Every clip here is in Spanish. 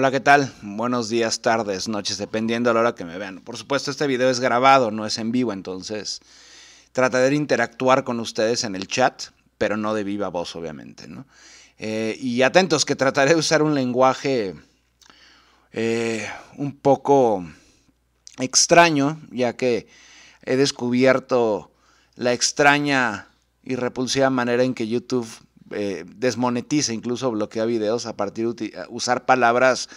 Hola, ¿qué tal? Buenos días, tardes, noches, dependiendo a la hora que me vean. Por supuesto, este video es grabado, no es en vivo, entonces trataré de interactuar con ustedes en el chat, pero no de viva voz, obviamente, ¿no? Eh, y atentos, que trataré de usar un lenguaje eh, un poco extraño, ya que he descubierto la extraña y repulsiva manera en que YouTube eh, desmonetiza, incluso bloquea videos a partir de eh, usar palabras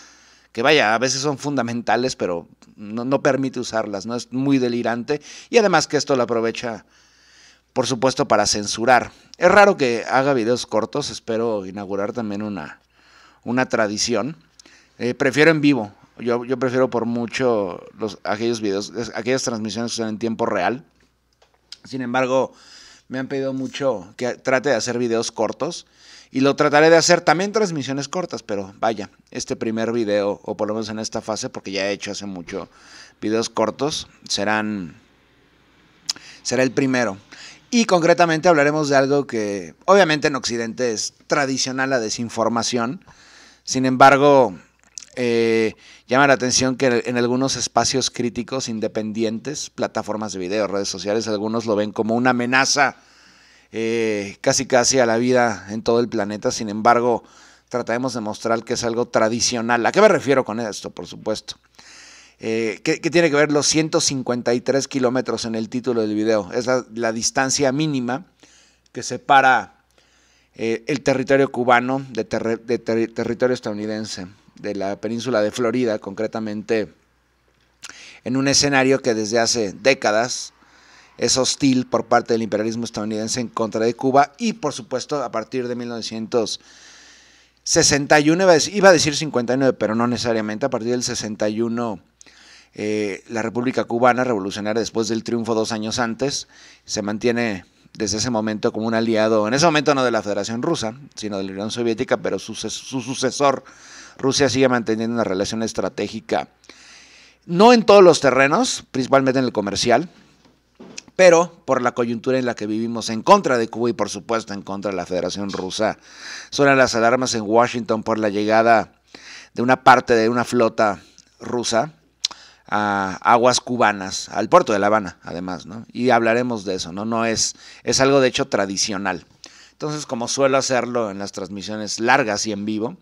que vaya, a veces son fundamentales, pero no, permite usarlas, ¿no? Es muy delirante. Y además que esto lo aprovecha, por supuesto, para censurar. Es raro que haga videos cortos, espero inaugurar también una, una tradición. Eh, prefiero en vivo. Yo, prefiero por mucho los, aquellos videos, aquellas transmisiones que son en tiempo real. Sin embargo, me han pedido mucho que trate de hacer videos cortos y lo trataré de hacer también transmisiones cortas, pero vaya, este primer video, o por lo menos en esta fase, porque ya he hecho hace mucho videos cortos, serán, será el primero. Y concretamente hablaremos de algo que obviamente en Occidente es tradicional la desinformación, sin embargo eh, llama la atención que en algunos espacios críticos independientes, plataformas de video, redes sociales, algunos lo ven como una amenaza eh, casi casi a la vida en todo el planeta. Sin embargo, trataremos de mostrar que es algo tradicional. ¿A qué me refiero con esto, por supuesto? Eh, ¿qué, tiene que ver los 153 kilómetros en el título del video? Es la, distancia mínima que separa eh, el territorio cubano de, territorio estadounidense de la península de Florida, concretamente en un escenario que desde hace décadas es hostil por parte del imperialismo estadounidense en contra de Cuba y por supuesto a partir de 1961, iba a decir 59, pero no necesariamente, a partir del 61 eh, la República Cubana, revolucionaria después del triunfo dos años antes, se mantiene desde ese momento como un aliado, en ese momento no de la Federación Rusa, sino de la Unión Soviética, pero su, su sucesor Rusia sigue manteniendo una relación estratégica, no en todos los terrenos, principalmente en el comercial, pero por la coyuntura en la que vivimos en contra de Cuba y por supuesto en contra de la Federación Rusa. Suenan las alarmas en Washington por la llegada de una parte de una flota rusa a aguas cubanas, al puerto de La Habana, además, ¿no? Y hablaremos de eso, ¿no? No es, es algo de hecho tradicional. Entonces, como suelo hacerlo en las transmisiones largas y en vivo,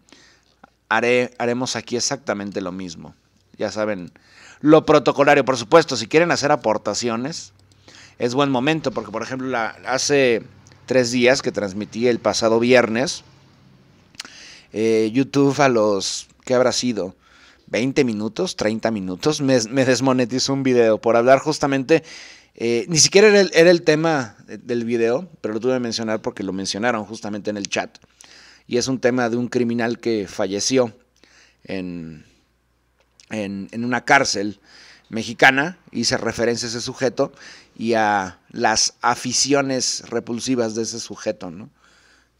haremos aquí exactamente lo mismo. Ya saben, lo protocolario, por supuesto, si quieren hacer aportaciones, es buen momento, porque por ejemplo, hace tres días que transmití el pasado viernes, eh, YouTube a los, ¿qué habrá sido? 20 minutos, 30 minutos, me, me desmonetizó un video por hablar justamente, eh, ni siquiera era el, era el tema del video, pero lo tuve que mencionar porque lo mencionaron justamente en el chat y es un tema de un criminal que falleció en, en, una cárcel mexicana, hice referencia a ese sujeto y a las aficiones repulsivas de ese sujeto, ¿no?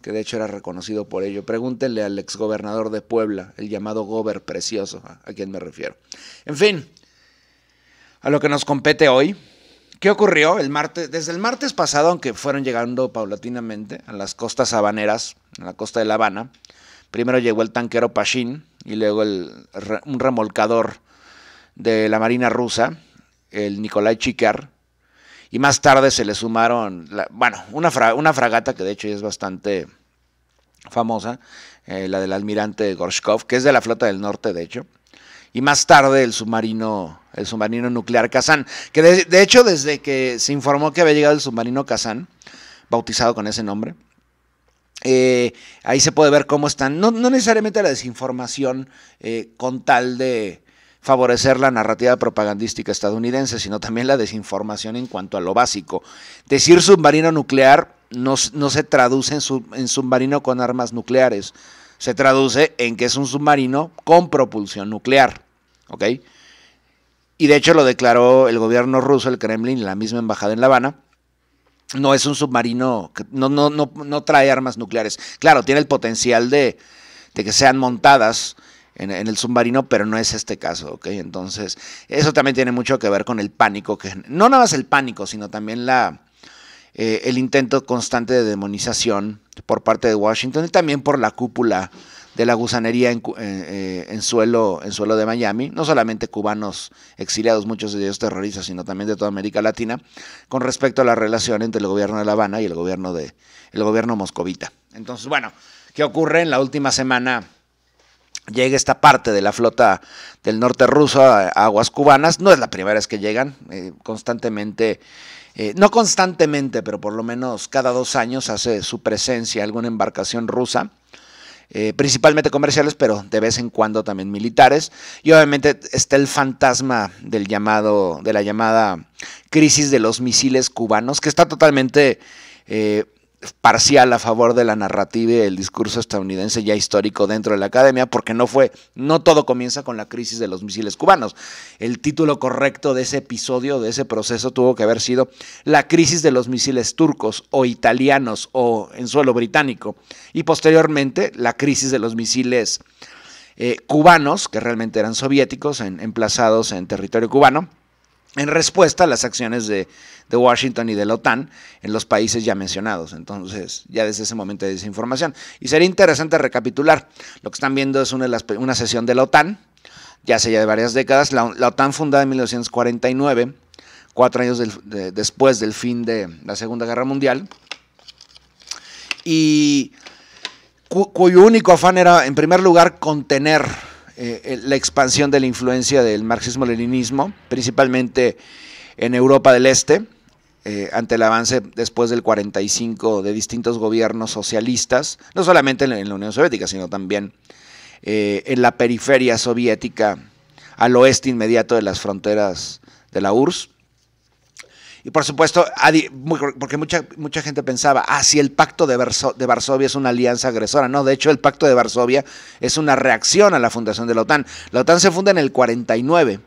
que de hecho era reconocido por ello. Pregúntenle al exgobernador de Puebla, el llamado Gober Precioso, a, quien me refiero. En fin, a lo que nos compete hoy. ¿Qué ocurrió el martes? Desde el martes pasado, aunque fueron llegando paulatinamente a las costas habaneras, en la costa de La Habana. Primero llegó el tanquero Pashin y luego un remolcador de la Marina rusa, el Nikolai Chikar. Y más tarde se le sumaron, bueno, una, una, fragata que de hecho es bastante famosa, eh, la del almirante Gorshkov, que es de la flota del norte, de hecho y más tarde el submarino, el submarino nuclear Kazán, que de, de, hecho desde que se informó que había llegado el submarino Kazán, bautizado con ese nombre, eh, ahí se puede ver cómo están, no, necesariamente la desinformación eh, con tal de favorecer la narrativa propagandística estadounidense, sino también la desinformación en cuanto a lo básico. Decir submarino nuclear no, se traduce en, en submarino con armas nucleares, se traduce en que es un submarino con propulsión nuclear. Y de hecho lo declaró el gobierno ruso, el Kremlin, la misma embajada en La Habana no es un submarino, que no, no, no, trae armas nucleares. Claro, tiene el potencial de, que sean montadas en, el submarino, pero no es este caso, ¿ok? Entonces, eso también tiene mucho que ver con el pánico, que no nada más el pánico, sino también la, eh, el intento constante de demonización por parte de Washington y también por la cúpula de la gusanería en, eh, eh, en, suelo, en suelo de Miami, no solamente cubanos exiliados, muchos de ellos terroristas, sino también de toda América Latina, con respecto a la relación entre el gobierno de La Habana y el gobierno, de, el gobierno moscovita. Entonces, bueno, ¿qué ocurre? En la última semana llega esta parte de la flota del norte ruso a aguas cubanas, no es la primera vez que llegan, eh, constantemente... no constantemente, pero por lo menos cada dos años hace su presencia alguna embarcación rusa eh, principalmente comerciales, pero de vez en cuando también militares. Y obviamente está el fantasma del llamado, de la llamada crisis de los misiles cubanos, que está totalmente eh, parcial a favor de la narrativa y el discurso estadounidense ya histórico dentro de la academia, porque no fue, no todo comienza con la crisis de los misiles cubanos. El título correcto de ese episodio, de ese proceso, tuvo que haber sido la crisis de los misiles turcos o italianos o en suelo británico, y posteriormente la crisis de los misiles eh, cubanos, que realmente eran soviéticos, emplazados en territorio cubano en respuesta a las acciones de, Washington y de la OTAN en los países ya mencionados. Entonces, ya desde ese momento de desinformación. Y sería interesante recapitular. Lo que están viendo es una, sesión de la OTAN, ya hace ya de varias décadas. La, OTAN fundada en 1949, cuatro años después del fin de la Segunda Guerra Mundial. Y cuyo único afán era, en primer lugar, contener eh, la expansión de la influencia del marxismo-leninismo, principalmente en Europa del Este, eh, ante el avance después del 45 de distintos gobiernos socialistas, no solamente en, la Unión Soviética, sino también eh, en la periferia soviética al oeste inmediato de las fronteras de la URSS. Y por supuesto, porque mucha, mucha gente pensaba, ah, si el pacto de, de Varsovia es una alianza agresora. No, de hecho, el pacto de Varsovia es una reacción a la fundación de la OTAN. La OTAN se funda en el 49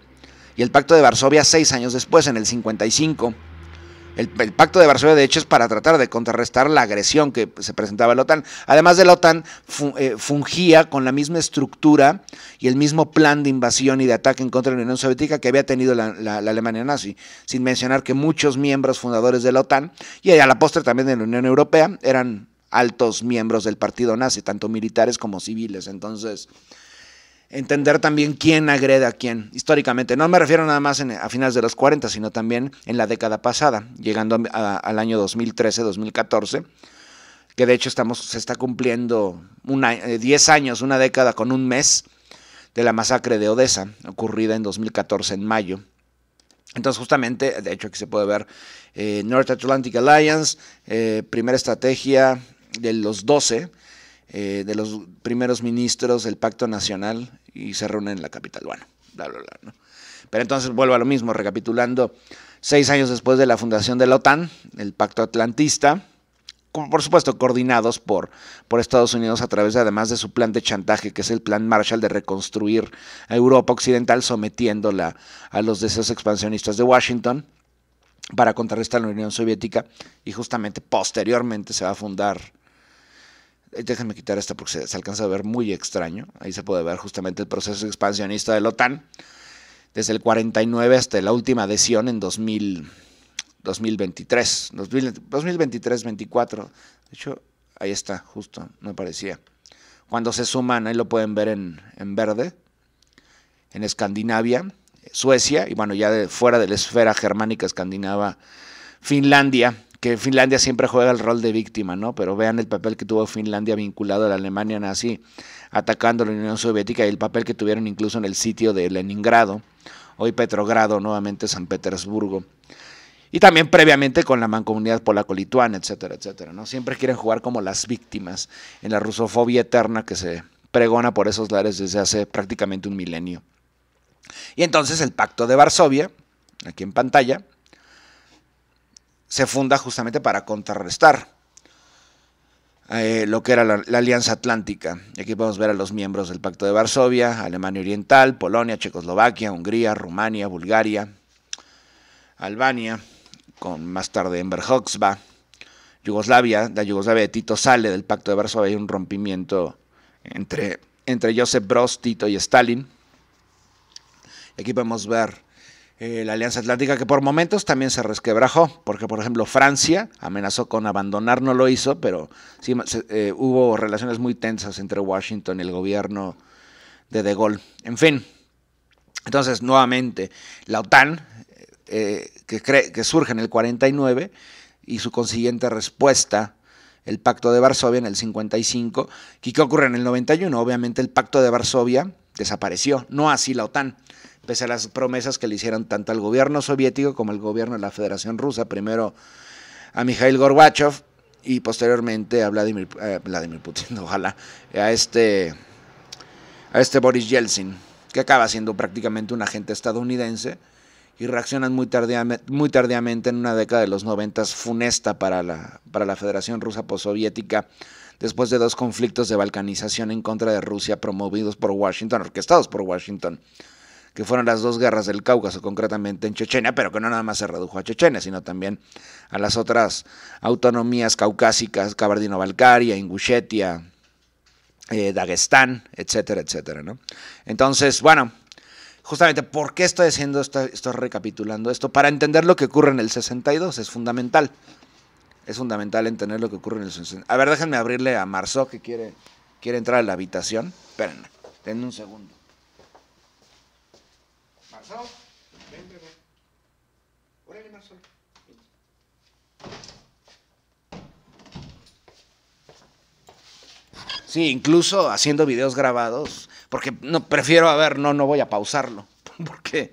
y el pacto de Varsovia seis años después, en el 55. El, pacto de Varsovia, de hecho, es para tratar de contrarrestar la agresión que se presentaba a la OTAN. Además de la OTAN, eh, fungía con la misma estructura y el mismo plan de invasión y de ataque en contra de la Unión Soviética que había tenido la, la Alemania nazi, sin mencionar que muchos miembros fundadores de la OTAN y eh, a la postre también de la Unión Europea eran altos miembros del partido nazi, tanto militares como civiles. Entonces, entender también quién agrede a quién históricamente. No me refiero nada más a finales de los 40, sino también en la década pasada, llegando al año 2013-2014, que de hecho estamos, se está cumpliendo 10 eh, años, una década con un mes de la masacre de Odessa, ocurrida en 2014 en mayo. Entonces, justamente, de hecho, aquí se puede ver eh, North Atlantic Alliance, eh, primera estrategia de los 12, de los primeros ministros del Pacto Nacional y se reúnen en la capital. Bueno, bla, bla, bla. Pero entonces vuelvo a lo mismo, recapitulando, seis años después de la fundación de la OTAN, el Pacto Atlantista, por supuesto, coordinados por, por Estados Unidos a través además de su plan de chantaje, que es el plan Marshall de reconstruir a Europa Occidental, sometiéndola a los deseos expansionistas de Washington para contrarrestar la Unión Soviética y justamente posteriormente se va a fundar eh, déjenme quitar esta porque se, alcanza a ver muy extraño. Ahí se puede ver justamente el proceso expansionista de la OTAN desde el 49 hasta la última adhesión en 2023. 2023-24. De hecho, ahí está, justo, no parecía. Cuando se suman, ahí lo pueden ver en, verde, en Escandinavia, Suecia, y bueno, ya fuera de la esfera germánica escandinava, Finlandia, que Finlandia siempre juega el rol de víctima, ¿no? Pero vean el papel que tuvo Finlandia vinculado a la Alemania nazi, atacando la Unión Soviética y el papel que tuvieron incluso en el sitio de Leningrado, hoy Petrogrado, nuevamente San Petersburgo. Y también previamente con la mancomunidad polaco-lituana, etcétera, etcétera, ¿no? Siempre quieren jugar como las víctimas en la rusofobia eterna que se pregona por esos lares desde hace prácticamente un milenio. Y entonces el Pacto de Varsovia, aquí en pantalla, se funda justamente para contrarrestar eh, lo que era la, Alianza Atlántica. Y aquí podemos ver a los miembros del Pacto de Varsovia, Alemania Oriental, Polonia, Checoslovaquia, Hungría, Rumania, Bulgaria, Albania, con más tarde Ember Hoxba, Yugoslavia, la Yugoslavia de Tito sale del Pacto de Varsovia, hay un rompimiento entre, entre Joseph Broz, Tito y Stalin. aquí podemos ver eh, la Alianza Atlántica, que por momentos también se resquebrajó, porque por ejemplo Francia amenazó con abandonar, no lo hizo, pero sí eh, hubo relaciones muy tensas entre Washington y el gobierno de De Gaulle. En fin, entonces nuevamente la OTAN, eh, que, que surge en el 49 y su consiguiente respuesta el Pacto de Varsovia en el 55. ¿Y qué ocurre en el 91? Obviamente el Pacto de Varsovia desapareció, no así la OTAN pese a las promesas que le hicieron tanto al gobierno soviético como al gobierno de la Federación Rusa, primero a Mikhail Gorbachev y posteriormente a Vladimir, eh, Vladimir Putin, ojalá, a este, a este Boris Yeltsin, que acaba siendo prácticamente un agente estadounidense y reaccionan muy, tardíamente, muy en una década de los noventas funesta para la, para la Federación Rusa Postsoviética después de dos conflictos de balcanización en contra de Rusia promovidos por Washington, orquestados por Washington que fueron las dos guerras del Cáucaso, concretamente en Chechenia, pero que no nada más se redujo a Chechenia, sino también a las otras autonomías caucásicas, Cabardino-Balcaria, Ingushetia, eh, etcétera, etcétera. ¿no? Entonces, bueno, justamente, ¿por qué estoy haciendo esto? Estoy recapitulando esto. Para entender lo que ocurre en el 62 es fundamental. Es fundamental entender lo que ocurre en el 62. A ver, déjenme abrirle a Marzo que quiere, quiere entrar a la habitación. Espérenme, denme un segundo. Sí, incluso haciendo videos grabados, porque no prefiero, a ver, no, no voy a pausarlo, porque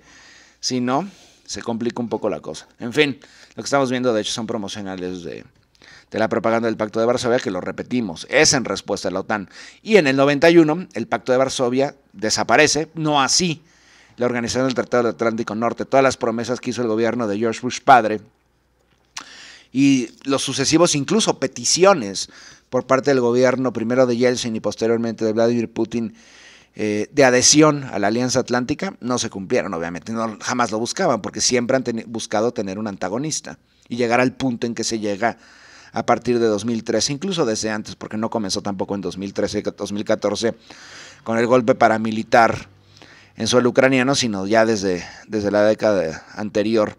si no, se complica un poco la cosa. En fin, lo que estamos viendo, de hecho, son promocionales de, de la propaganda del Pacto de Varsovia, que lo repetimos, es en respuesta a la OTAN. Y en el 91, el Pacto de Varsovia desaparece, no así la organización del Tratado del Atlántico Norte, todas las promesas que hizo el gobierno de George Bush padre y los sucesivos incluso peticiones por parte del gobierno, primero de Yeltsin y posteriormente de Vladimir Putin, eh, de adhesión a la Alianza Atlántica, no se cumplieron, obviamente, no, jamás lo buscaban, porque siempre han buscado tener un antagonista y llegar al punto en que se llega a partir de 2013, incluso desde antes, porque no comenzó tampoco en 2013, 2014, con el golpe paramilitar en suelo ucraniano, sino ya desde, desde la década anterior,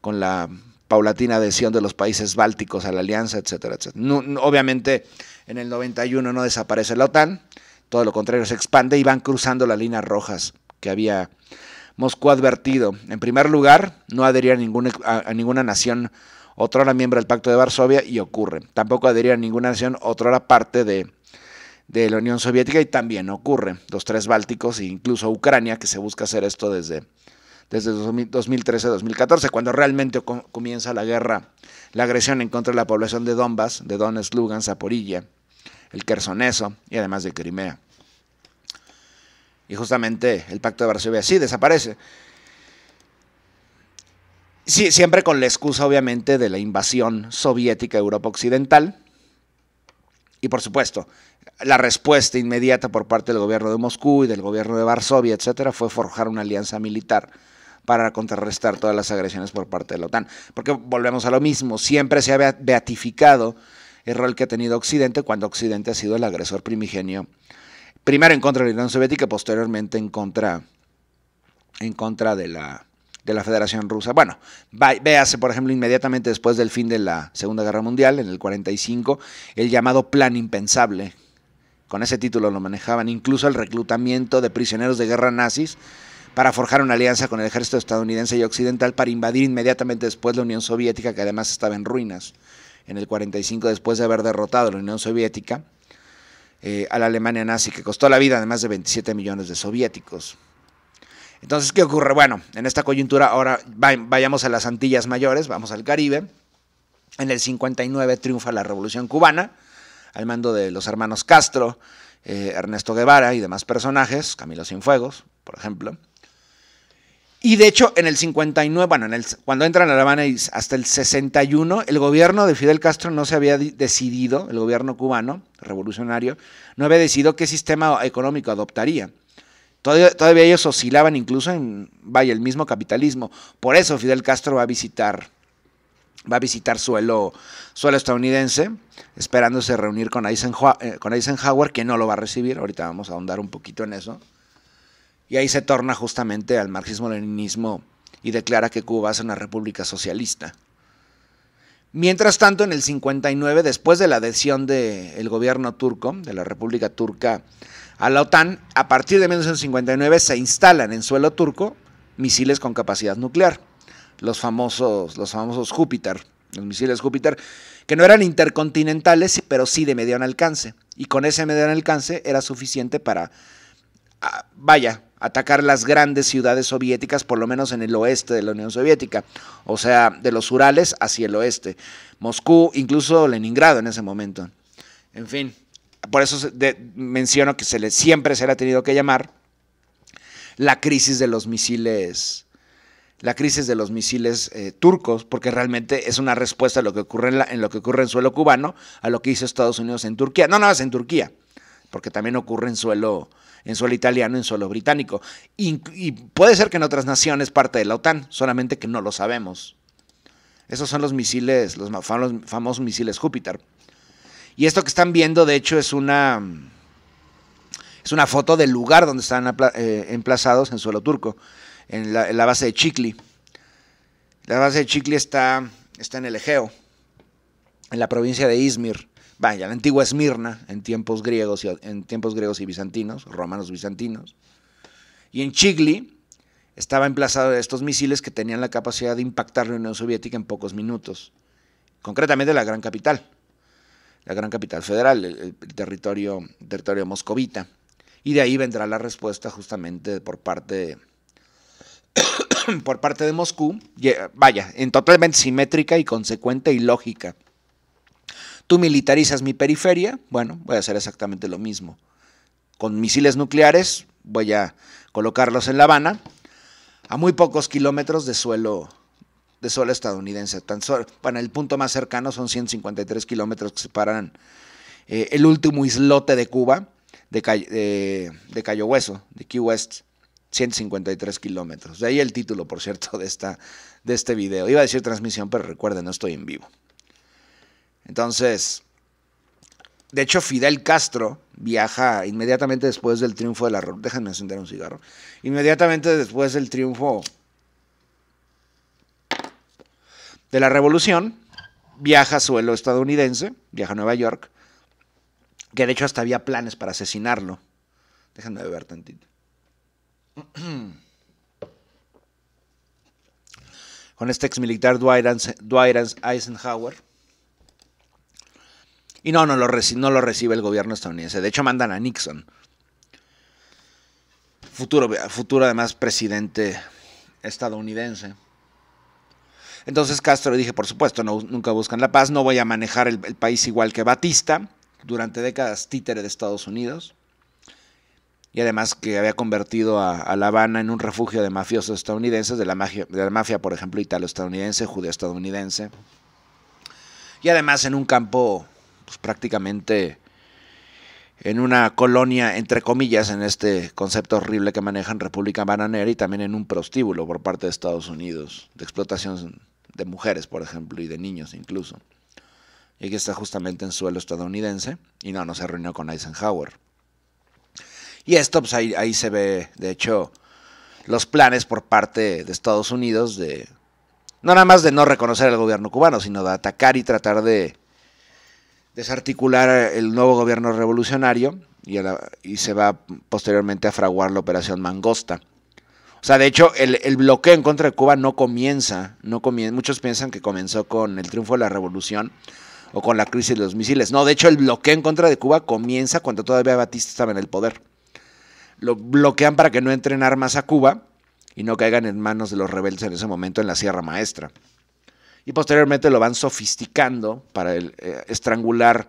con la paulatina adhesión de los países bálticos a la alianza, etcétera, etcétera. obviamente en el 91 no desaparece la OTAN, todo lo contrario, se expande y van cruzando las líneas rojas que había Moscú advertido. En primer lugar, no adhería a ninguna, a, ninguna nación era miembro del Pacto de Varsovia y ocurre. Tampoco adhería a ninguna nación otra parte de de la Unión Soviética y también ocurre. Los tres Bálticos e incluso Ucrania, que se busca hacer esto desde, desde 2013-2014, cuando realmente comienza la guerra, la agresión en contra de la población de Donbass, de Donetsk, Lugansk, Zaporilla, el Kersoneso y además de Crimea. Y justamente el Pacto de Varsovia sí desaparece. Sí, siempre con la excusa, obviamente, de la invasión soviética a Europa Occidental. Y por supuesto, la respuesta inmediata por parte del gobierno de Moscú y del gobierno de Varsovia, etcétera, fue forjar una alianza militar para contrarrestar todas las agresiones por parte de la OTAN. Porque volvemos a lo mismo, siempre se ha beatificado el rol que ha tenido Occidente cuando Occidente ha sido el agresor primigenio, primero en contra de la Unión Soviética, posteriormente en contra, en contra de, la, de la Federación Rusa. Bueno, véase, por ejemplo, inmediatamente después del fin de la Segunda Guerra Mundial, en el 45, el llamado Plan Impensable, con ese título lo manejaban, incluso el reclutamiento de prisioneros de guerra nazis para forjar una alianza con el ejército estadounidense y occidental para invadir inmediatamente después la Unión Soviética, que además estaba en ruinas en el 45 después de haber derrotado a la Unión Soviética, eh, a la Alemania nazi, que costó la vida de más de 27 millones de soviéticos. Entonces, ¿qué ocurre? Bueno, en esta coyuntura ahora vayamos a las Antillas Mayores, vamos al Caribe. En el 59 triunfa la Revolución Cubana al mando de los hermanos Castro, eh, Ernesto Guevara y demás personajes, Camilo Sinfuegos, por ejemplo. Y de hecho, en el 59, bueno, en el, cuando entran a La Habana y hasta el 61, el gobierno de Fidel Castro no se había decidido, el gobierno cubano revolucionario, no había decidido qué sistema económico adoptaría. Todavía, todavía ellos oscilaban incluso en, vaya, el mismo capitalismo. Por eso Fidel Castro va a visitar va a visitar suelo, suelo estadounidense, esperándose reunir con eh, con Eisenhower, que no lo va a recibir. Ahorita vamos a ahondar un poquito en eso. Y ahí se torna justamente al marxismo-leninismo y declara que Cuba es una república socialista. Mientras tanto, en el 59, después de la adhesión del gobierno turco, de la República Turca a la OTAN, a partir de 1959 se instalan en suelo turco misiles con capacidad nuclear los famosos, los famosos Júpiter, los misiles Júpiter, que no eran intercontinentales, pero sí de mediano alcance. Y con ese mediano alcance era suficiente para, ah, vaya, atacar las grandes ciudades soviéticas, por lo menos en el oeste de la Unión Soviética, o sea, de los Urales hacia el oeste, Moscú, incluso Leningrado en ese momento. En fin, por eso menciono que se le, siempre se le ha tenido que llamar la crisis de los misiles la crisis de los misiles eh, turcos, porque realmente es una respuesta a lo que ocurre en, lo que ocurre en suelo cubano, a lo que hizo Estados Unidos en Turquía. No, no, es en Turquía, porque también ocurre en suelo, en suelo italiano, en suelo británico. Y, puede ser que en otras naciones parte de la OTAN, solamente que no lo sabemos. Esos son los misiles, los famosos, misiles Júpiter. Y esto que están viendo, de hecho, es una, es una foto del lugar donde están eh, emplazados en suelo turco en la, base de Chicli. La base de Chicli está, está en el Egeo, en la provincia de Izmir. Vaya, la antigua Esmirna, en tiempos griegos y, en tiempos griegos y bizantinos, romanos bizantinos. Y en Chigli estaba emplazado estos misiles que tenían la capacidad de impactar la Unión Soviética en pocos minutos. Concretamente la gran capital, la gran capital federal, el, territorio, el territorio moscovita. Y de ahí vendrá la respuesta justamente por parte de por parte de Moscú, vaya, en totalmente simétrica y consecuente y lógica. Tú militarizas mi periferia, bueno, voy a hacer exactamente lo mismo. Con misiles nucleares voy a colocarlos en La Habana, a muy pocos kilómetros de suelo, de estadounidense. Tan solo, bueno, el punto más cercano son 153 kilómetros que separan eh, el último islote de Cuba de Cayo Hueso, de Key West 153 kilómetros. De ahí el título, por cierto, de, esta, de este video. Iba a decir transmisión, pero recuerden, no estoy en vivo. Entonces, de hecho, Fidel Castro viaja inmediatamente después del triunfo de la revolución. Déjenme encender un cigarro. Inmediatamente después del triunfo de la revolución, viaja a suelo estadounidense, viaja a Nueva York, que de hecho hasta había planes para asesinarlo. Déjenme beber tantito. con este ex militar Dwight, Eisenhower. Y no, no lo, lo recibe el gobierno estadounidense. De hecho, mandan a Nixon. Futuro, futuro además presidente estadounidense. Entonces Castro le dije, por supuesto, no, nunca buscan la paz, no voy a manejar el, el país igual que Batista, durante décadas títere de Estados Unidos y además que había convertido a, La Habana en un refugio de mafiosos estadounidenses, de la, de la mafia, por ejemplo, italo-estadounidense, judío estadounidense y además en un campo pues, prácticamente en una colonia, entre comillas, en este concepto horrible que manejan República Bananera y también en un prostíbulo por parte de Estados Unidos, de explotación de mujeres, por ejemplo, y de niños incluso. Y que está justamente en suelo estadounidense, y no, no se reunió con Eisenhower. Y esto, pues ahí, ahí se ve, de hecho, los planes por parte de Estados Unidos de, no nada más de no reconocer al gobierno cubano, sino de atacar y tratar de desarticular el nuevo gobierno revolucionario y, se va posteriormente a fraguar la operación Mangosta. O sea, de hecho, el, bloqueo en contra de Cuba no comienza, no comienza, muchos piensan que comenzó con el triunfo de la revolución o con la crisis de los misiles. No, de hecho, el bloqueo en contra de Cuba comienza cuando todavía Batista estaba en el poder lo bloquean para que no entren armas a Cuba y no caigan en manos de los rebeldes en ese momento en la Sierra Maestra. Y posteriormente lo van sofisticando para eh, estrangular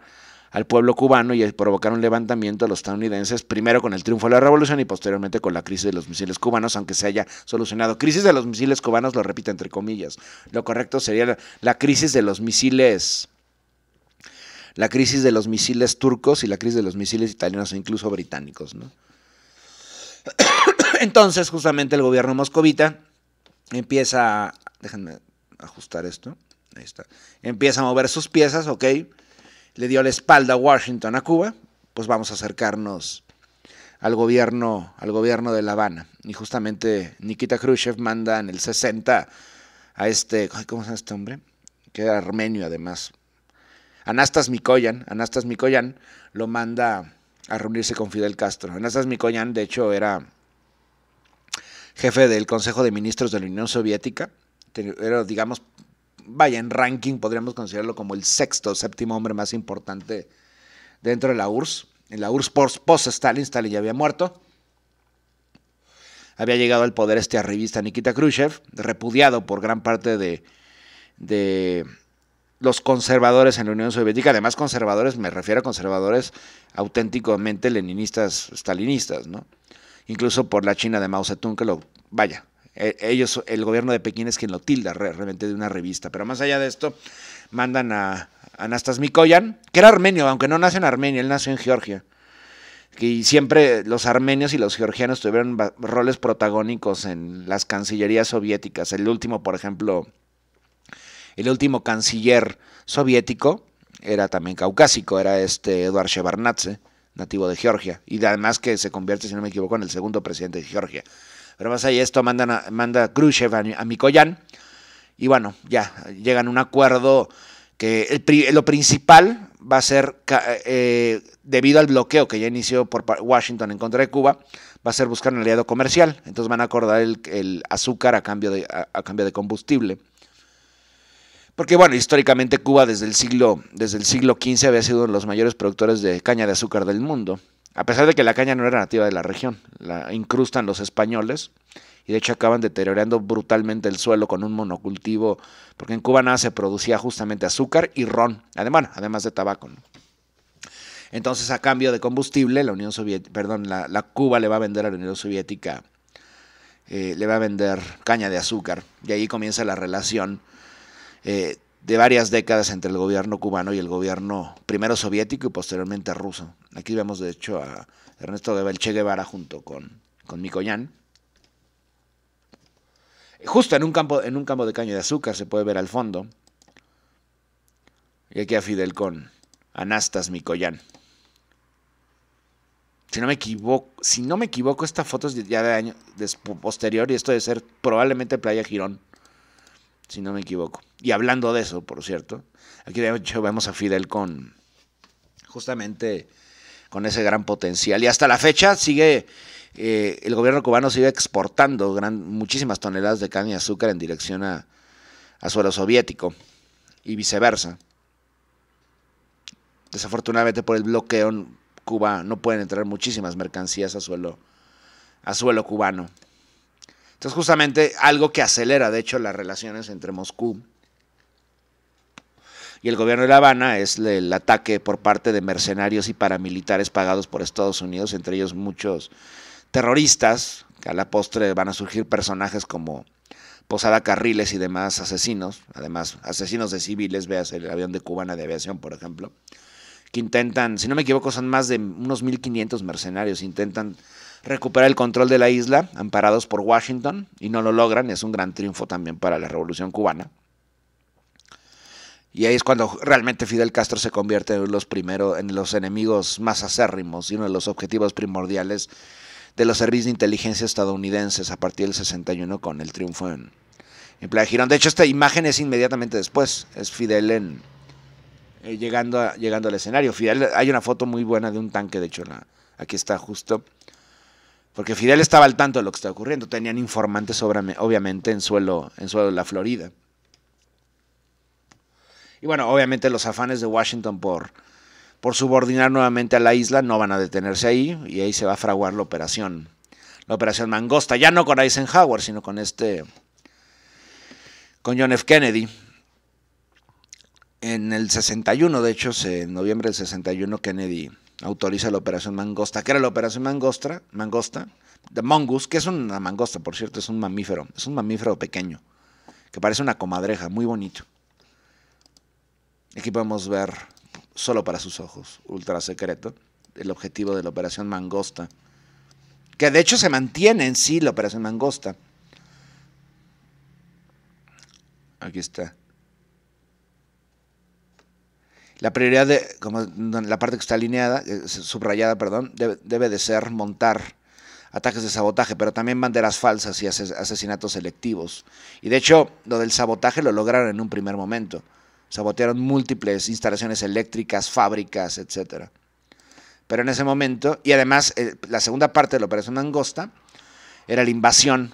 al pueblo cubano y provocar un levantamiento a los estadounidenses, primero con el triunfo de la revolución y posteriormente con la crisis de los misiles cubanos, aunque se haya solucionado. Crisis de los misiles cubanos, lo repito entre comillas. Lo correcto sería la crisis de los misiles la crisis de los misiles turcos y la crisis de los misiles italianos e incluso británicos, ¿no? Entonces, justamente el gobierno moscovita empieza, déjenme ajustar esto, ahí está, empieza a mover sus piezas, ok, le dio la espalda a Washington a Cuba, pues vamos a acercarnos al gobierno, al gobierno de La Habana. Y justamente Nikita Khrushchev manda en el 60 a este, ¿cómo se llama este hombre? Que era armenio además. Anastas Mikoyan, Anastas Mikoyan lo manda a reunirse con Fidel Castro. Anastas Mikoyan, de hecho, era jefe del Consejo de Ministros de la Unión Soviética. Era, digamos, vaya, en ranking podríamos considerarlo como el sexto séptimo hombre más importante dentro de la URSS. En la URSS post-Stalin, Stalin ya había muerto. Había llegado al poder este arribista Nikita Khrushchev, repudiado por gran parte de los conservadores en la Unión Soviética, además conservadores, me refiero a conservadores auténticamente leninistas, stalinistas, ¿no? Incluso por la China de Mao Zedong, que lo, vaya, e, ellos, el gobierno de Pekín es quien lo tilda realmente de una revista. Pero más allá de esto, mandan a Anastas Mikoyan, que era armenio, aunque no nace en Armenia, él nació en Georgia. Y siempre los armenios y los georgianos tuvieron roles protagónicos en las cancillerías soviéticas. El último, por ejemplo, el último canciller soviético era también caucásico, era este Eduard Shevardnadze, nativo de Georgia, y además que se convierte, si no me equivoco, en el segundo presidente de Georgia. Pero más allá de esto, mandan a, manda Khrushchev a, Mikoyan, y bueno, ya llegan a un acuerdo que lo principal va a ser, eh, debido al bloqueo que ya inició por Washington en contra de Cuba, va a ser buscar un aliado comercial. Entonces van a acordar el, azúcar a cambio, a cambio de combustible. Porque bueno, históricamente Cuba desde el siglo, desde el siglo XV había sido uno de los mayores productores de caña de azúcar del mundo. A pesar de que la caña no era nativa de la región, la incrustan los españoles y de hecho acaban deteriorando brutalmente el suelo con un monocultivo, porque en Cuba nada se producía justamente azúcar y ron, además, además de tabaco. Entonces, a cambio de combustible, la Unión Soviética, perdón, la, Cuba le va a vender a la Unión Soviética, eh, le va a vender caña de azúcar, y ahí comienza la relación eh, de varias décadas entre el gobierno cubano y el gobierno primero soviético y posteriormente ruso. Aquí vemos de hecho a Ernesto de Belche Guevara junto con, con Micoyán. Justo en un, campo, en un campo de caña de azúcar se puede ver al fondo. Y aquí a Fidel con Anastas Micoyán. Si no me equivoco, si no me equivoco, esta foto es ya de año posterior y esto debe ser probablemente Playa Girón si no me equivoco. Y hablando de eso, por cierto, aquí de hecho vemos a Fidel con justamente con ese gran potencial. Y hasta la fecha sigue, eh, el gobierno cubano sigue exportando gran, muchísimas toneladas de caña y azúcar en dirección a, suelo soviético y viceversa. Desafortunadamente por el bloqueo en Cuba no pueden entrar muchísimas mercancías a suelo, a suelo cubano. Entonces, justamente algo que acelera, de hecho, las relaciones entre Moscú y el gobierno de La Habana es el ataque por parte de mercenarios y paramilitares pagados por Estados Unidos, entre ellos muchos terroristas, que a la postre van a surgir personajes como Posada Carriles y demás asesinos, además asesinos de civiles, veas el avión de Cubana de Aviación, por ejemplo, que intentan, si no me equivoco, son más de unos 1.500 mercenarios, intentan recupera el control de la isla, amparados por Washington, y no lo logran. Es un gran triunfo también para la Revolución cubana. Y ahí es cuando realmente Fidel Castro se convierte en los, primeros, en los enemigos más acérrimos y uno de los objetivos primordiales de los servicios de inteligencia estadounidenses a partir del 61 con el triunfo en, en Playa Girón. De hecho, esta imagen es inmediatamente después. Es Fidel en, eh, llegando, llegando al escenario. Fidel, hay una foto muy buena de un tanque, de hecho, aquí está justo. Porque Fidel estaba al tanto de lo que estaba ocurriendo. Tenían informantes, obviamente, en suelo, en suelo de la Florida. Y bueno, obviamente los afanes de Washington por, por subordinar nuevamente a la isla no van a detenerse ahí y ahí se va a fraguar la operación, la operación Mangosta, ya no con Eisenhower, sino con este, con John F. Kennedy. En el 61, de hecho, en noviembre del 61, Kennedy autoriza la operación Mangosta, ¿qué era la operación Mangosta, Mangosta, de Mongoose, que es una mangosta, por cierto, es un mamífero, es un mamífero pequeño, que parece una comadreja, muy bonito. Aquí podemos ver, solo para sus ojos, ultra secreto, el objetivo de la operación Mangosta, que de hecho se mantiene en sí la operación Mangosta. Aquí está. La prioridad de, como la parte que está alineada, eh, subrayada, perdón, debe, de ser montar ataques de sabotaje, pero también banderas falsas y asesinatos selectivos. Y de hecho, lo del sabotaje lo lograron en un primer momento. Sabotearon múltiples instalaciones eléctricas, fábricas, etc. Pero en ese momento, y además eh, la segunda parte de la Operación Angosta era la invasión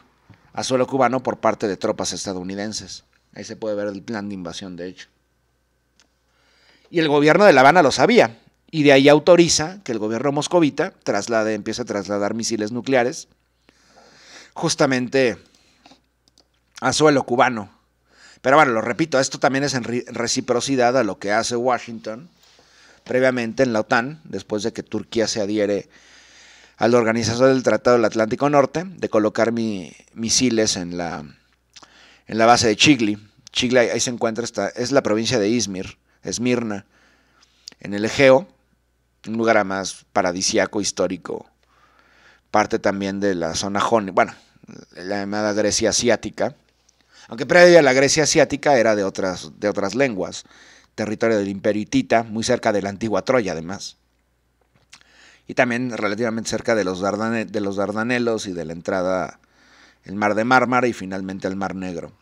a suelo cubano por parte de tropas estadounidenses. Ahí se puede ver el plan de invasión, de hecho. Y el gobierno de La Habana lo sabía. Y de ahí autoriza que el gobierno moscovita traslade, empiece a trasladar misiles nucleares justamente a suelo cubano. Pero bueno, lo repito, esto también es en reciprocidad a lo que hace Washington previamente en la OTAN, después de que Turquía se adhiere a la organización del Tratado del Atlántico Norte, de colocar misiles en la, en la base de Chigli. Chigli ahí se encuentra, esta, es la provincia de Izmir, Esmirna, en el Egeo, un lugar más paradisiaco, histórico, parte también de la zona jónica, bueno, la llamada Grecia asiática, aunque previa la Grecia asiática era de otras, de otras lenguas, territorio del imperio hitita, muy cerca de la antigua Troya además, y también relativamente cerca de los, de los Dardanelos y de la entrada el mar de Mármara y finalmente al mar Negro.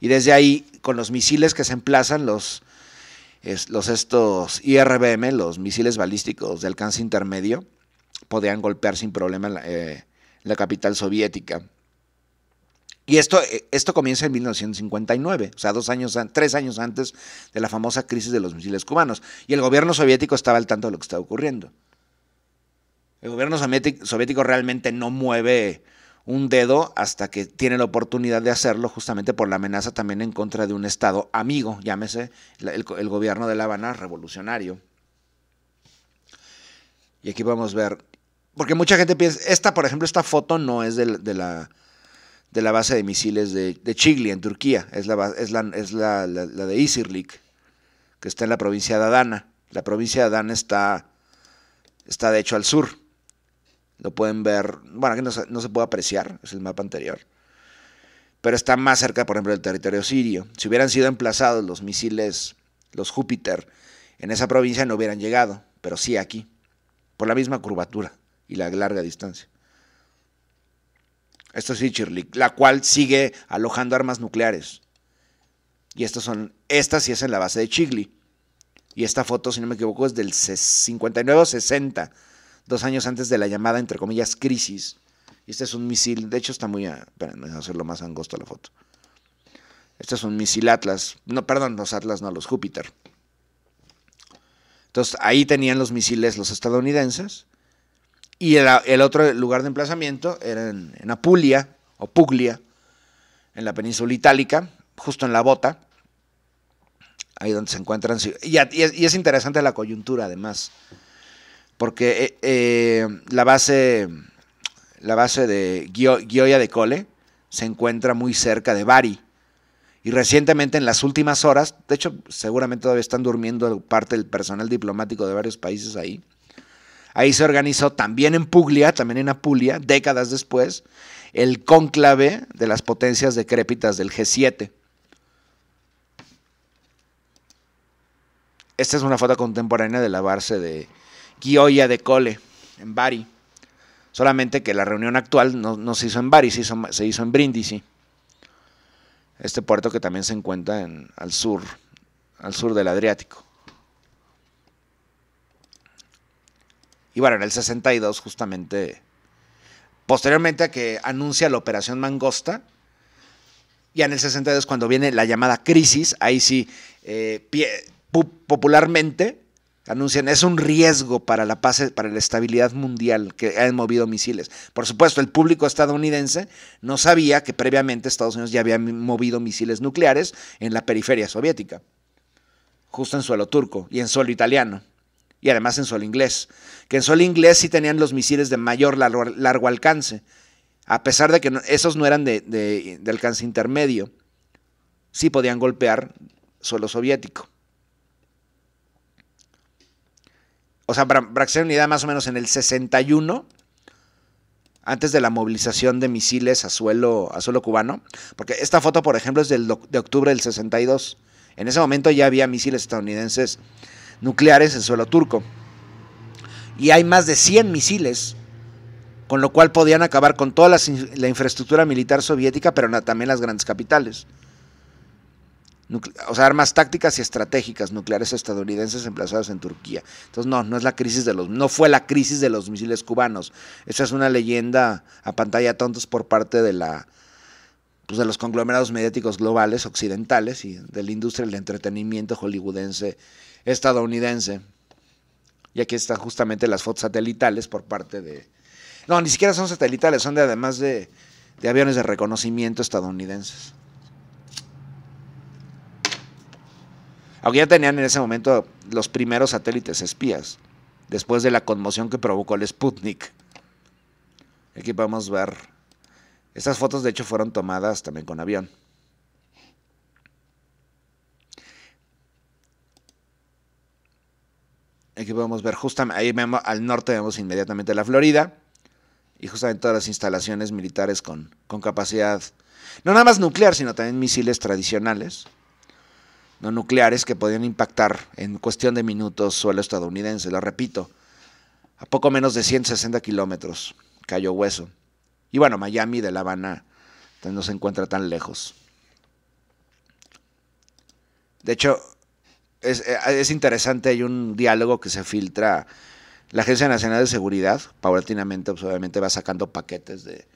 Y desde ahí, con los misiles que se emplazan, los los estos IRBM, los misiles balísticos de alcance intermedio, podían golpear sin problema eh, la, capital soviética. Y esto, eh, esto comienza en 1959, o sea, dos años, tres años antes de la famosa crisis de los misiles cubanos. Y el gobierno soviético estaba al tanto de lo que estaba ocurriendo. El gobierno soviético realmente no mueve un dedo hasta que tiene la oportunidad de hacerlo, justamente por la amenaza también en contra de un Estado amigo, llámese el, gobierno de La Habana revolucionario. Y aquí vamos a ver, porque mucha gente piensa, esta por ejemplo, esta foto no es de, la, de la base de misiles de, Chigli, en Turquía, es, la, es, la, de Isirlik, que está en la provincia de Adana. La provincia de Adana está, está de hecho al sur, lo pueden ver, bueno, aquí no se, puede apreciar, es el mapa anterior pero está más cerca, por ejemplo, del territorio sirio. Si hubieran sido emplazados los misiles, los Júpiter, en esa provincia no hubieran llegado, pero sí aquí, por la misma curvatura y la larga distancia. Esto es Ichirlik, la cual sigue alojando armas nucleares. Y estas son, estas sí es en la base de Chigli. Y esta foto, si no me equivoco, es del 59 60 dos años antes de la llamada, entre comillas, crisis. Y este es un misil, de hecho está muy... espérenme, voy a hacerlo más angosto la foto. Este es un misil Atlas, no, perdón, los Atlas, no, los Júpiter. Entonces ahí tenían los misiles los estadounidenses. Y el, otro lugar de emplazamiento era en, Apulia o Puglia, en la península itálica, justo en la bota, ahí donde se encuentran. y es interesante la coyuntura además porque eh, eh, la base la base de Gioia de Cole se encuentra muy cerca de Bari. Y recientemente, en las últimas horas, de hecho, seguramente todavía están durmiendo parte del personal diplomático de varios países ahí. Ahí se organizó también en Puglia, también en Apulia, décadas después, el cónclave de las potencias decrépitas del G7. Esta es una foto contemporánea de la base de Gioia de Cole, en Bari. Solamente que la reunión actual no, se hizo en Bari, se hizo, en Brindisi. Este puerto que también se encuentra al sur, al sur del Adriático. Y bueno, en el 62 justamente, posteriormente a que anuncia la operación Mangosta, y en el 62 cuando viene la llamada crisis, ahí sí, eh, popularmente anuncian, es un riesgo para la paz, para la estabilidad mundial que han movido misiles. Por supuesto, el público estadounidense no sabía que previamente Estados Unidos ya había movido misiles nucleares en la periferia soviética, justo en suelo turco y en suelo italiano. Y además en suelo inglés, que en suelo inglés sí tenían los misiles de mayor largo, alcance, a pesar de que esos no eran de alcance intermedio, sí podían golpear suelo soviético. o sea, Unidad más o menos en el 61, antes de la movilización de misiles a suelo, a suelo cubano, porque esta foto, por ejemplo, es del, de octubre del 62. En ese momento ya había misiles estadounidenses nucleares en suelo turco. Y hay más de 100 misiles, con lo cual podían acabar con toda la, la infraestructura militar soviética, pero también las grandes capitales o sea, armas tácticas y estratégicas nucleares estadounidenses emplazadas en Turquía. Entonces, no, no es la crisis de los, no fue la crisis de los misiles cubanos. Esa es una leyenda a pantalla tontos por parte de la, pues de los conglomerados mediáticos globales occidentales y de la industria del entretenimiento hollywoodense estadounidense. Y aquí están justamente las fotos satelitales por parte de, no, ni siquiera son satelitales, son de además de, de aviones de reconocimiento estadounidenses. Aunque ya tenían en ese momento los primeros satélites espías, después de la conmoción que provocó el Sputnik. Aquí podemos ver. Estas fotos de hecho fueron tomadas también con avión. Aquí podemos ver justamente, ahí vemos, al norte vemos inmediatamente la Florida y justamente todas las instalaciones militares con, con capacidad, no nada más nuclear, sino también misiles tradicionales no nucleares que podían impactar en cuestión de minutos suelo estadounidense, lo repito, a poco menos de 160 kilómetros cayó hueso. Y bueno, Miami de La Habana no se encuentra tan lejos. De hecho, eh, es, interesante, hay un diálogo que se filtra. La Agencia Nacional de Seguridad, paulatinamente, pues, obviamente, va sacando paquetes de,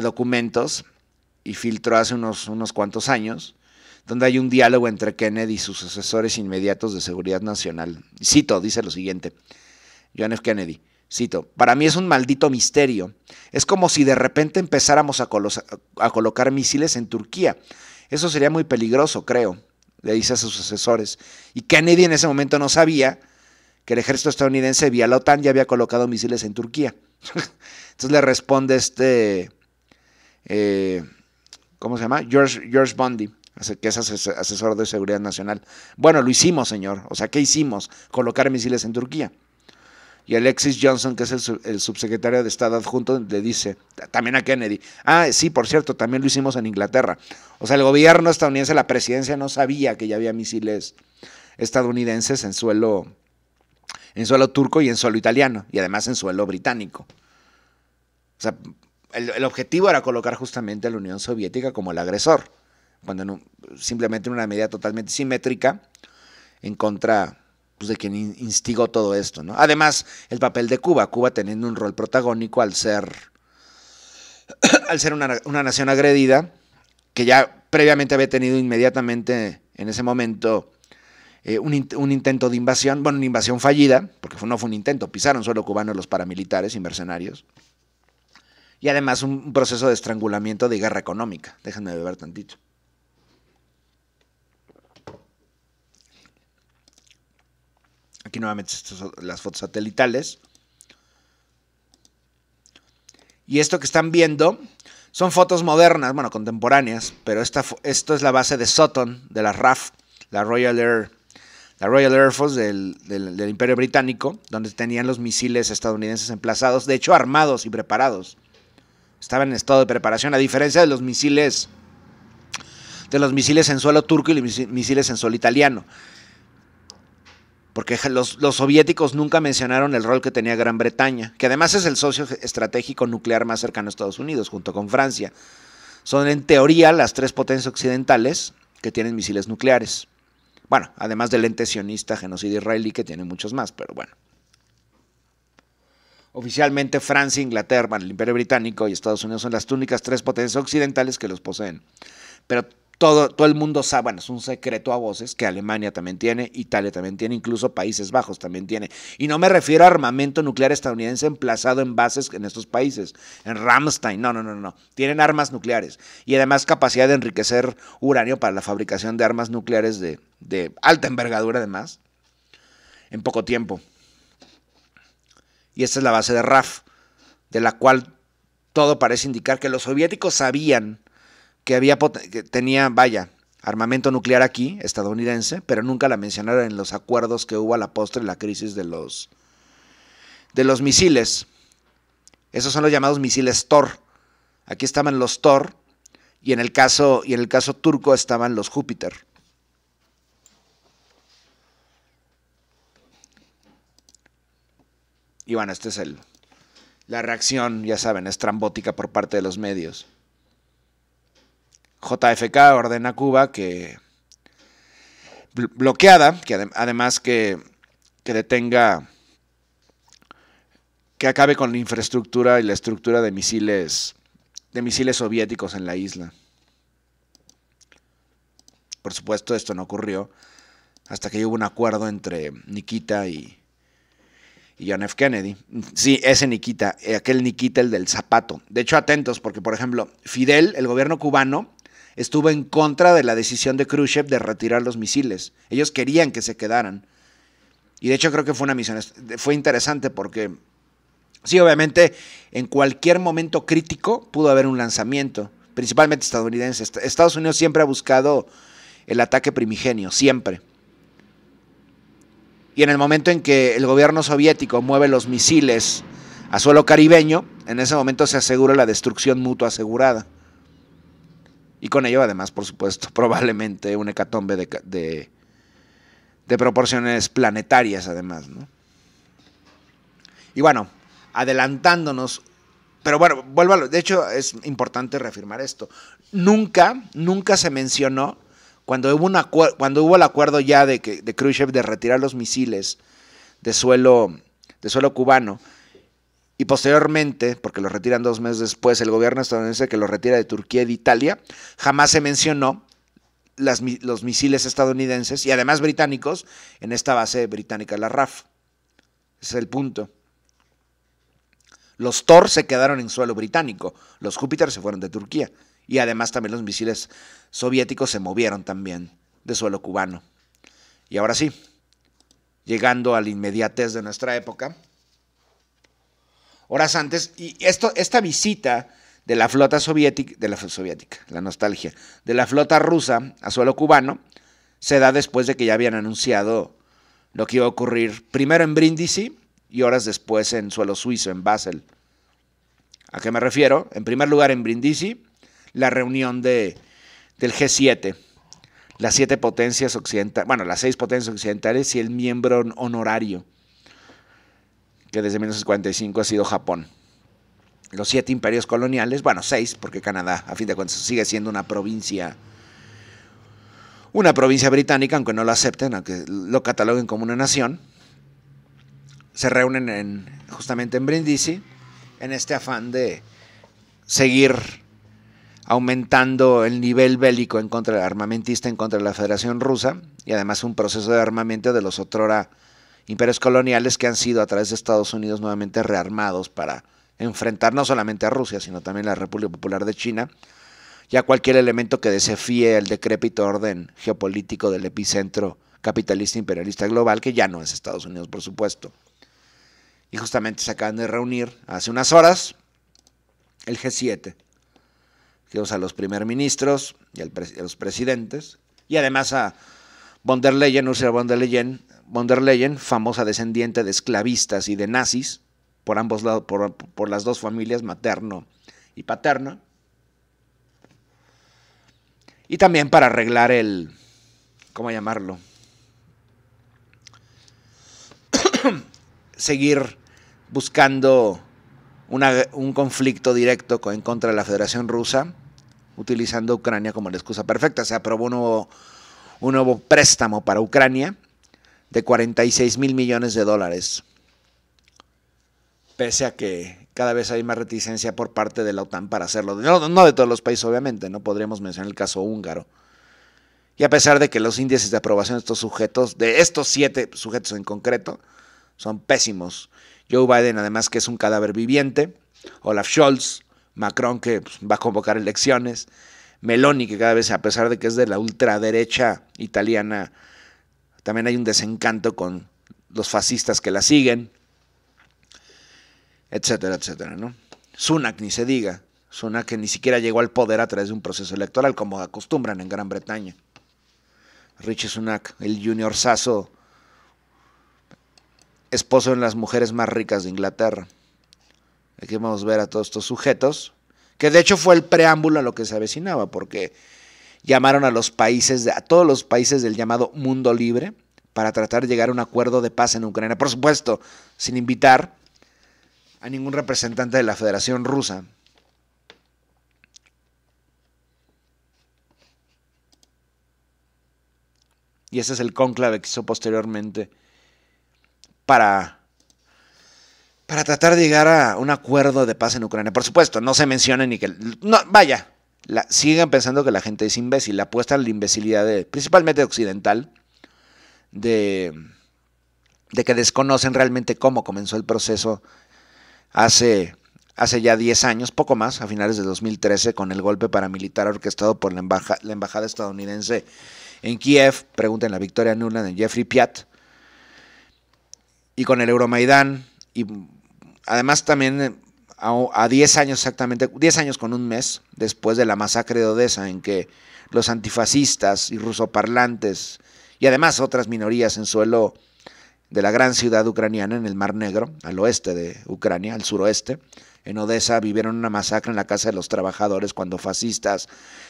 documentos y filtró hace unos, unos cuantos años donde hay un diálogo entre Kennedy y sus asesores inmediatos de seguridad nacional. Cito, dice lo siguiente, John F. Kennedy, cito, para mí es un maldito misterio. Es como si de repente empezáramos a, colocar misiles en Turquía. Eso sería muy peligroso, creo, le dice a sus asesores. Y Kennedy en ese momento no sabía que el ejército estadounidense vía la OTAN ya había colocado misiles en Turquía. Entonces le responde este, eh, ¿cómo se llama? George, George Bundy que es asesor de seguridad nacional. Bueno, lo hicimos, señor. O sea, ¿qué hicimos? Colocar misiles en Turquía. Y Alexis Johnson, que es el, subsecretario de Estado adjunto, le dice también a Kennedy, ah, sí, por cierto, también lo hicimos en Inglaterra. O sea, el gobierno estadounidense, la presidencia no sabía que ya había misiles estadounidenses en suelo, en suelo turco y en suelo italiano, y además en suelo británico. O sea, el, el objetivo era colocar justamente a la Unión Soviética como el agresor cuando simplemente en una medida totalmente simétrica, en contra pues, de quien instigó todo esto. ¿no? Además, el papel de Cuba, Cuba teniendo un rol protagónico al ser, al ser una, nación agredida, que ya previamente había tenido inmediatamente en ese momento eh, un, intento de invasión, bueno, una invasión fallida, porque no fue un intento, pisaron solo cubanos los paramilitares y mercenarios, y además un, un proceso de estrangulamiento de guerra económica. Déjenme beber tantito. Aquí nuevamente las fotos satelitales. Y esto que están viendo son fotos modernas, bueno, contemporáneas, pero esta, esto es la base de Sutton, de la RAF, la Royal Air, la Royal Air Force del, Imperio Británico, donde tenían los misiles estadounidenses emplazados, de hecho armados y preparados. Estaban en estado de preparación, a diferencia de los misiles de los misiles en suelo turco y los misiles en suelo italiano porque los, soviéticos nunca mencionaron el rol que tenía Gran Bretaña, que además es el socio estratégico nuclear más cercano a Estados Unidos, junto con Francia. Son en teoría las tres potencias occidentales que tienen misiles nucleares. Bueno, además del ente sionista genocidio israelí, que tiene muchos más, pero bueno. Oficialmente Francia, Inglaterra, el Imperio Británico y Estados Unidos son las únicas tres potencias occidentales que los poseen. Pero todo, todo el mundo sabe, bueno, es un secreto a voces que Alemania también tiene, Italia también tiene, incluso Países Bajos también tiene. Y no me refiero a armamento nuclear estadounidense emplazado en bases en estos países, en Ramstein, no, no, no, no. Tienen armas nucleares y además capacidad de enriquecer uranio para la fabricación de armas nucleares de, de alta envergadura, además, en poco tiempo. Y esta es la base de RAF, de la cual todo parece indicar que los soviéticos sabían que, había, tenía, vaya, armamento nuclear aquí, estadounidense, pero nunca la mencionaron en los acuerdos que hubo a la postre la crisis de los, de los misiles. Esos son los llamados misiles Thor. Aquí estaban los Thor y en el caso, y el caso turco estaban los Júpiter. Y bueno, esta es el, la reacción, ya saben, estrambótica por parte de los medios. JFK ordena a Cuba que bloqueada, que además que, detenga, que acabe con la infraestructura y la estructura de misiles, de misiles soviéticos en la isla. Por supuesto, esto no ocurrió hasta que hubo un acuerdo entre Nikita y John F. Kennedy. Sí, ese Nikita, eh, aquel Nikita, el del zapato. De hecho, atentos, porque por ejemplo, Fidel, el gobierno cubano, estuvo en contra de la decisión de Khrushchev de retirar los misiles. Ellos querían que se quedaran. Y de hecho creo que fue una misión, fue interesante porque sí, obviamente en cualquier momento crítico pudo haber un lanzamiento, principalmente estadounidense. Estados Unidos siempre ha buscado el ataque primigenio, siempre. Y en el momento en que el gobierno soviético mueve los misiles a suelo caribeño, en ese momento se asegura la destrucción mutua asegurada. Y con ello, además, por supuesto, probablemente un hecatombe de, de, proporciones planetarias, además. ¿no? Y bueno, adelantándonos, pero bueno, vuélvalo, de hecho es importante reafirmar esto. Nunca, nunca se mencionó cuando hubo, una, cuando hubo el acuerdo ya de, que, de Khrushchev de retirar los misiles de suelo, de suelo cubano, y posteriormente, porque lo retiran dos meses después, el gobierno estadounidense que lo retira de Turquía y de Italia, jamás se mencionó las, los misiles estadounidenses y además británicos en esta base británica, la RAF. Ese es el punto. Los Thor se quedaron en suelo británico, los Júpiter se fueron de Turquía y además también los misiles soviéticos se movieron también de suelo cubano. Y ahora sí, llegando a la inmediatez de nuestra época, horas antes. Y esto, esta visita de la flota soviética, de la soviética, la nostalgia, de la flota rusa a suelo cubano, se da después de que ya habían anunciado lo que iba a ocurrir primero en Brindisi y horas después en suelo suizo, en Basel. ¿A qué me refiero? En primer lugar, en Brindisi, la reunión de, del G7, las siete potencias occidentales, bueno, las seis potencias occidentales y el miembro honorario que desde 1945 ha sido Japón. Los siete imperios coloniales, bueno, seis, porque Canadá, a fin de cuentas, sigue siendo una provincia, una provincia británica, aunque no lo acepten, aunque lo cataloguen como una nación, se reúnen en, justamente en Brindisi en este afán de seguir aumentando el nivel bélico en contra del armamentista, en contra de la Federación Rusa, y además un proceso de armamento de los otrora imperios coloniales que han sido a través de Estados Unidos nuevamente rearmados para enfrentar no solamente a Rusia, sino también a la República Popular de China, y a cualquier elemento que desafíe el decrépito orden geopolítico del epicentro capitalista e imperialista global, que ya no es Estados Unidos, por supuesto. Y justamente se acaban de reunir hace unas horas el G7, que usa a los primer ministros y a los presidentes, y además a von der Leyen, Ursula von der Leyen, von der Leyen, famosa descendiente de esclavistas y de nazis, por ambos lados, por, las dos familias, materno y paterno. Y también para arreglar el, ¿cómo llamarlo? Seguir buscando un conflicto directo en contra de la Federación Rusa, utilizando Ucrania como la excusa perfecta. Se aprobó un nuevo préstamo para Ucrania de 46 mil millones de dólares. Pese a que cada vez hay más reticencia por parte de la OTAN para hacerlo. No, de todos los países, obviamente, no podríamos mencionar el caso húngaro. Y a pesar de que los índices de aprobación de estos sujetos, de estos siete sujetos en concreto, son pésimos. Joe Biden, además que es un cadáver viviente, Olaf Scholz, Macron que pues, va a convocar elecciones, Meloni que cada vez, a pesar de que es de la ultraderecha italiana, también hay un desencanto con los fascistas que la siguen, etcétera, etcétera, ¿no? Sunak ni se diga, Sunak que ni siquiera llegó al poder a través de un proceso electoral como acostumbran en Gran Bretaña. Richie Sunak, el junior saso, esposo de las mujeres más ricas de Inglaterra. Aquí vamos a ver a todos estos sujetos, que de hecho fue el preámbulo a lo que se avecinaba, porque llamaron a los países, a todos los países del llamado mundo libre, para tratar de llegar a un acuerdo de paz en Ucrania. Por supuesto, sin invitar a ningún representante de la Federación Rusa. Y ese es el cónclave que hizo posteriormente para, para tratar de llegar a un acuerdo de paz en Ucrania. Por supuesto, no se menciona ni que... No, vaya, siguen pensando que la gente es imbécil, apuestan la imbecilidad principalmente occidental, de, de que desconocen realmente cómo comenzó el proceso hace, hace ya 10 años, poco más, a finales de 2013, con el golpe paramilitar orquestado por la, embajada estadounidense en Kiev, pregunten la victoria nula de Jeffrey Piat, y con el Euromaidán, y además también a 10 años exactamente, 10 años con un mes después de la masacre de Odessa, en que los antifascistas y rusoparlantes y además otras minorías en suelo de la gran ciudad ucraniana, en el Mar Negro, al oeste de Ucrania, al suroeste, en Odessa vivieron una masacre en la casa de los trabajadores cuando fascistas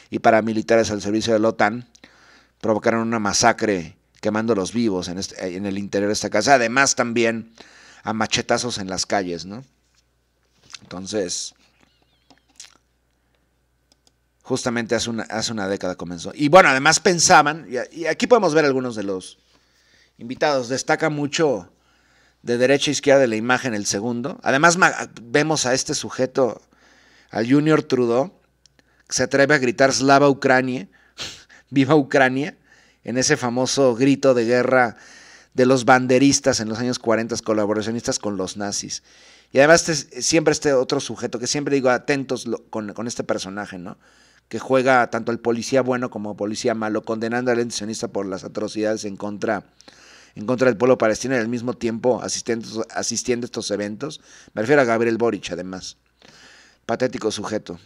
y paramilitares al servicio de la OTAN provocaron una masacre quemando los vivos en, este, en el interior de esta casa, además también a machetazos en las calles, ¿no? Entonces, justamente hace una, década comenzó. Y bueno, además pensaban, y aquí podemos ver algunos de los invitados, destaca mucho de derecha a izquierda de la imagen el segundo. Además vemos a este sujeto, al Junior Trudeau, que se atreve a gritar Slava Ucrania, viva Ucrania, en ese famoso grito de guerra de los banderistas en los años 40, colaboracionistas con los nazis. Y además siempre este otro sujeto, que siempre digo, atentos con, este personaje, ¿no? Que juega tanto al policía bueno como al policía malo, condenando al sionista por las atrocidades en contra, en contra del pueblo palestino y al mismo tiempo asistiendo, asistiendo a estos eventos. Me refiero a Gabriel Boric, además. Patético sujeto.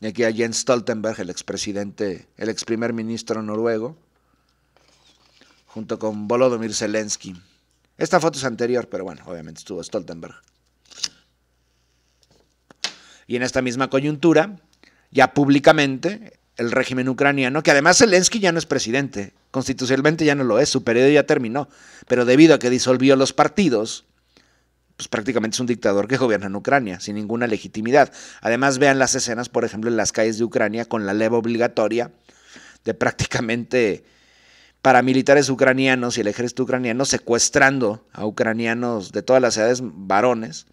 Y aquí a Jens Stoltenberg, el expresidente, el ex primer ministro noruego, junto con Volodymyr Zelensky. Esta foto es anterior, pero bueno, obviamente estuvo Stoltenberg. Y en esta misma coyuntura, ya públicamente, el régimen ucraniano, que además Zelensky ya no es presidente, constitucionalmente ya no lo es, su periodo ya terminó, pero debido a que disolvió los partidos, pues prácticamente es un dictador que gobierna en Ucrania sin ninguna legitimidad. Además, vean las escenas, por ejemplo, en las calles de Ucrania con la leva obligatoria de prácticamente paramilitares ucranianos y el ejército ucraniano secuestrando a ucranianos de todas las edades varones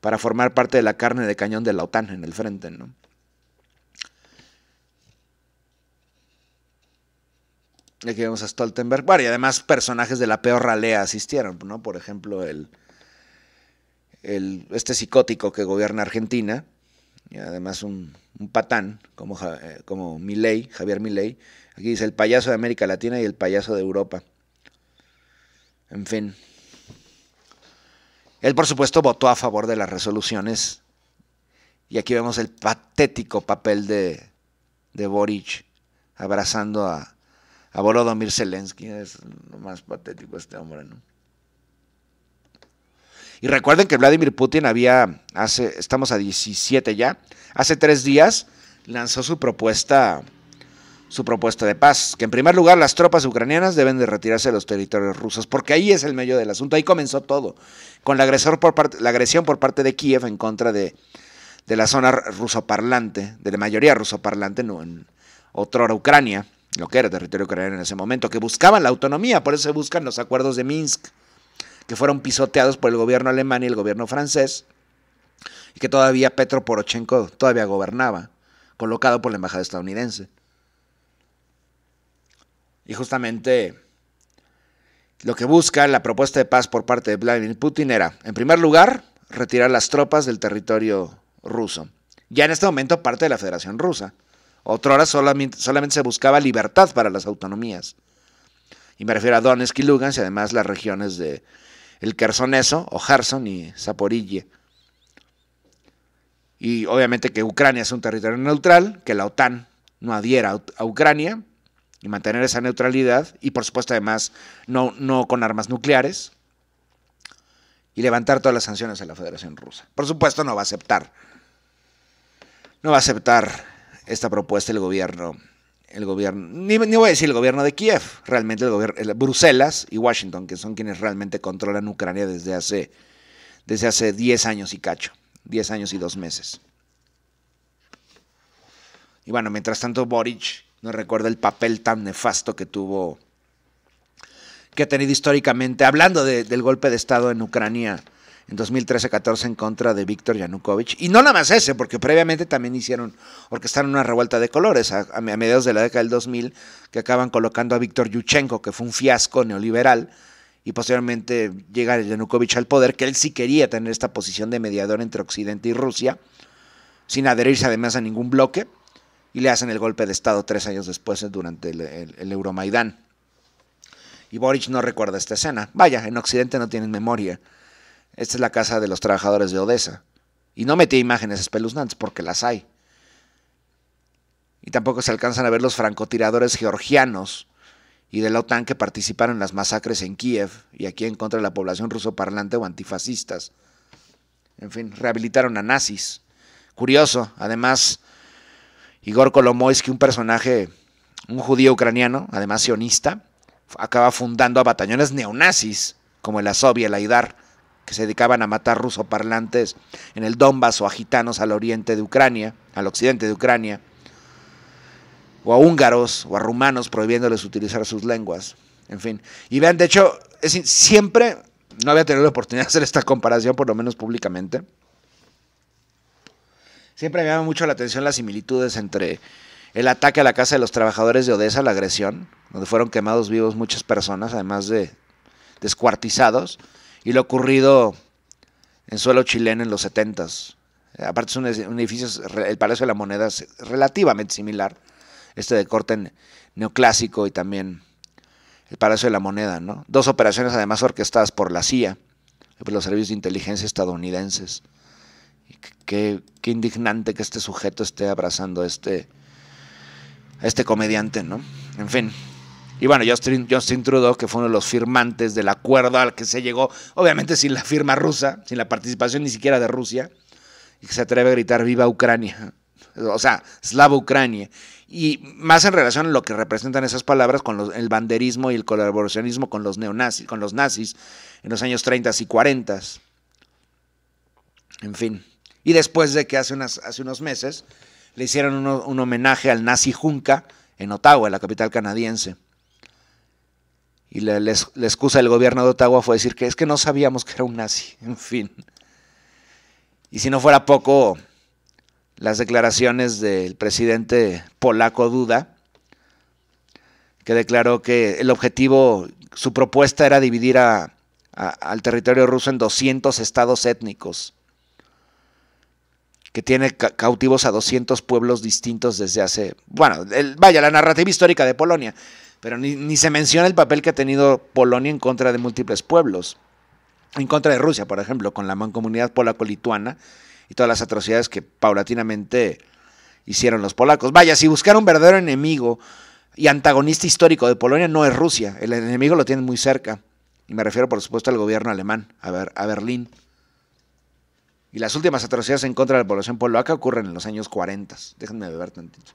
para formar parte de la carne de cañón de la OTAN en el frente, ¿no? Aquí vemos a Stoltenberg. y además personajes de la peor ralea asistieron, ¿no? Por ejemplo, el, este psicótico que gobierna Argentina, y además un, patán como, eh, como Milley, Javier Milei. Aquí dice el payaso de América Latina y el payaso de Europa. En fin. Él, por supuesto, votó a favor de las resoluciones. Y aquí vemos el patético papel de, de Boric abrazando a, a Volodymyr Zelensky. Es lo más patético este hombre, ¿no? Y recuerden que Vladimir Putin había, hace, estamos a 17 ya, hace tres días lanzó su propuesta, su propuesta de paz, que en primer lugar las tropas ucranianas deben de retirarse de los territorios rusos, porque ahí es el medio del asunto, ahí comenzó todo, con la, por parte, la agresión por parte de Kiev en contra de, la zona rusoparlante, de la mayoría rusoparlante, no, en otrora Ucrania, lo que era territorio ucraniano en ese momento, que buscaban la autonomía, por eso se buscan los acuerdos de Minsk que fueron pisoteados por el gobierno alemán y el gobierno francés, y que todavía Petro Porochenko todavía gobernaba, colocado por la embajada estadounidense. Y justamente lo que busca la propuesta de paz por parte de Vladimir Putin era, en primer lugar, retirar las tropas del territorio ruso. Ya en este momento parte de la Federación Rusa. Otrora solamente, solamente se buscaba libertad para las autonomías. Y me refiero a Donetsk y Lugansk y además las regiones de el Kersoneso o Kherson y Zaporille. Y obviamente que Ucrania es un territorio neutral, que la OTAN no adhiera a Ucrania y mantener esa neutralidad y por supuesto además no, no con armas nucleares y levantar todas las sanciones a la Federación Rusa. Por supuesto no va a aceptar. No va a aceptar esta propuesta el gobierno el gobierno, ni, ni, voy a decir el gobierno de Kiev, realmente el gobierno, Bruselas y Washington, que son quienes realmente controlan Ucrania desde hace, desde hace 10 años y cacho, 10 años y dos meses. Y bueno, mientras tanto Boric no recuerda el papel tan nefasto que tuvo, que ha tenido históricamente, hablando del golpe de Estado en Ucrania en 2013-14 en contra de Víctor Yanukovych. Y no nada más ese, porque previamente también hicieron, orquestaron una revuelta de colores a, mediados de la década del 2000, que acaban colocando a Víctor Yuchenko, que fue un fiasco neoliberal, y posteriormente llega Yanukovych al poder, que él sí quería tener esta posición de mediador entre Occidente y Rusia, sin adherirse además a ningún bloque, y le hacen el golpe de Estado tres años después durante el, el Euromaidán. Y Boric no recuerda esta escena. Vaya, en Occidente no tienen memoria. Esta es la casa de los trabajadores de Odessa. Y no metí imágenes espeluznantes porque las hay. Y tampoco se alcanzan a ver los francotiradores georgianos y de la OTAN que participaron en las masacres en Kiev y aquí en contra de la población rusoparlante o antifascistas. En fin, rehabilitaron a nazis. Curioso, además, Igor Kolomoisky, un personaje, un judío ucraniano, además sionista, acaba fundando a batallones neonazis como el Azov y el Aidar que se dedicaban a matar rusoparlantes en el Donbass o a gitanos al oriente de Ucrania, al occidente de Ucrania, o a húngaros o a rumanos prohibiéndoles utilizar sus lenguas. En fin. Y vean, de hecho, siempre, no había tenido la oportunidad de hacer esta comparación, por lo menos públicamente. Siempre me llama mucho la atención las similitudes entre el ataque a la casa de los trabajadores de Odessa, la agresión, donde fueron quemados vivos muchas personas, además de descuartizados, y lo ocurrido en suelo chileno en los 70 Aparte es un, edificio, el Palacio de la Moneda es relativamente similar, este de corte neoclásico y también el Palacio de la Moneda, ¿no? Dos operaciones además orquestadas por la CIA, por los servicios de inteligencia estadounidenses. Qué, indignante que este sujeto esté abrazando a este, a este comediante, ¿no? En fin. Y bueno, Justin, Trudeau, que fue uno de los firmantes del acuerdo al que se llegó, obviamente sin la firma rusa, sin la participación ni siquiera de Rusia, y que se atreve a gritar viva Ucrania, o sea, Slava Ucrania. Y más en relación a lo que representan esas palabras con el banderismo y el colaboracionismo con los neonazis, con los nazis en los años 30 y 40. En fin. Y después de que hace, unas, hace unos meses le hicieron un homenaje al nazi Junca en Ottawa, la capital canadiense. Y la, excusa del gobierno de Ottawa fue decir que es que no sabíamos que era un nazi, en fin. Y si no fuera poco, las declaraciones del presidente polaco Duda, que declaró que el objetivo, su propuesta era dividir a, al territorio ruso en 200 estados étnicos, que tiene cautivos a 200 pueblos distintos desde hace, bueno, vaya, la narrativa histórica de Polonia pero ni, se menciona el papel que ha tenido Polonia en contra de múltiples pueblos, en contra de Rusia, por ejemplo, con la mancomunidad polaco-lituana y todas las atrocidades que paulatinamente hicieron los polacos. Vaya, si buscar un verdadero enemigo y antagonista histórico de Polonia no es Rusia, el enemigo lo tienen muy cerca, y me refiero por supuesto al gobierno alemán, a, ver, a Berlín. Y las últimas atrocidades en contra de la población polaca ocurren en los años 40. Déjenme beber tantito.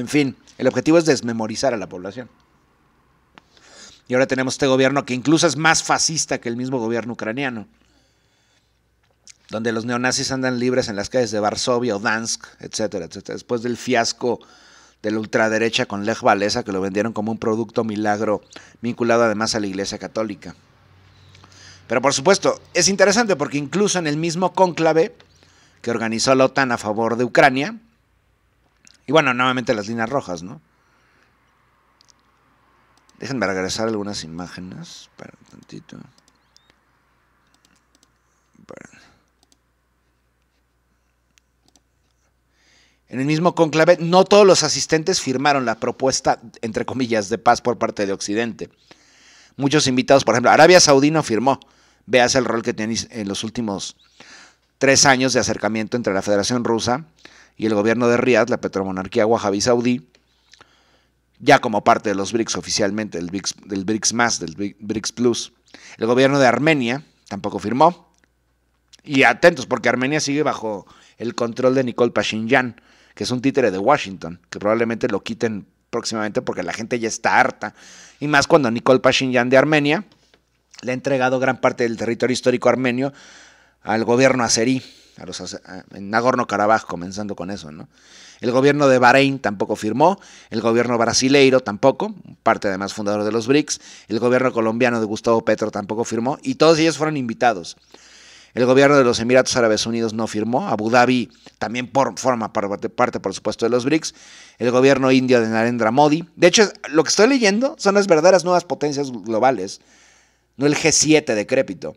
En fin, el objetivo es desmemorizar a la población. Y ahora tenemos este gobierno que incluso es más fascista que el mismo gobierno ucraniano, donde los neonazis andan libres en las calles de Varsovia o Dansk, etcétera, etcétera. Después del fiasco de la ultraderecha con Lech Walesa, que lo vendieron como un producto milagro vinculado además a la Iglesia Católica. Pero por supuesto, es interesante porque incluso en el mismo cónclave que organizó la OTAN a favor de Ucrania, y bueno, nuevamente las líneas rojas, ¿no? Déjenme regresar algunas imágenes. Para un tantito. En el mismo conclave, no todos los asistentes firmaron la propuesta, entre comillas, de paz por parte de Occidente. Muchos invitados, por ejemplo, Arabia Saudí no firmó. Veas el rol que tenéis en los últimos tres años de acercamiento entre la Federación Rusa y el gobierno de Riad, la petromonarquía wahhabi saudí, ya como parte de los BRICS oficialmente, del BRICS, del BRICS más, del BRICS Plus. El gobierno de Armenia tampoco firmó. Y atentos, porque Armenia sigue bajo el control de Nicole Pashinyan, que es un títere de Washington, que probablemente lo quiten próximamente porque la gente ya está harta. Y más cuando Nicole Pashinyan de Armenia le ha entregado gran parte del territorio histórico armenio al gobierno azerí en Nagorno-Karabaj, comenzando con eso, ¿no? El gobierno de Bahrein tampoco firmó, el gobierno brasileiro tampoco, parte además fundador de los BRICS, el gobierno colombiano de Gustavo Petro tampoco firmó, y todos ellos fueron invitados. El gobierno de los Emiratos Árabes Unidos no firmó, Abu Dhabi también por, forma parte, parte, por supuesto, de los BRICS, el gobierno indio de Narendra Modi. De hecho, lo que estoy leyendo son las verdaderas nuevas potencias globales, no el G7 decrépito.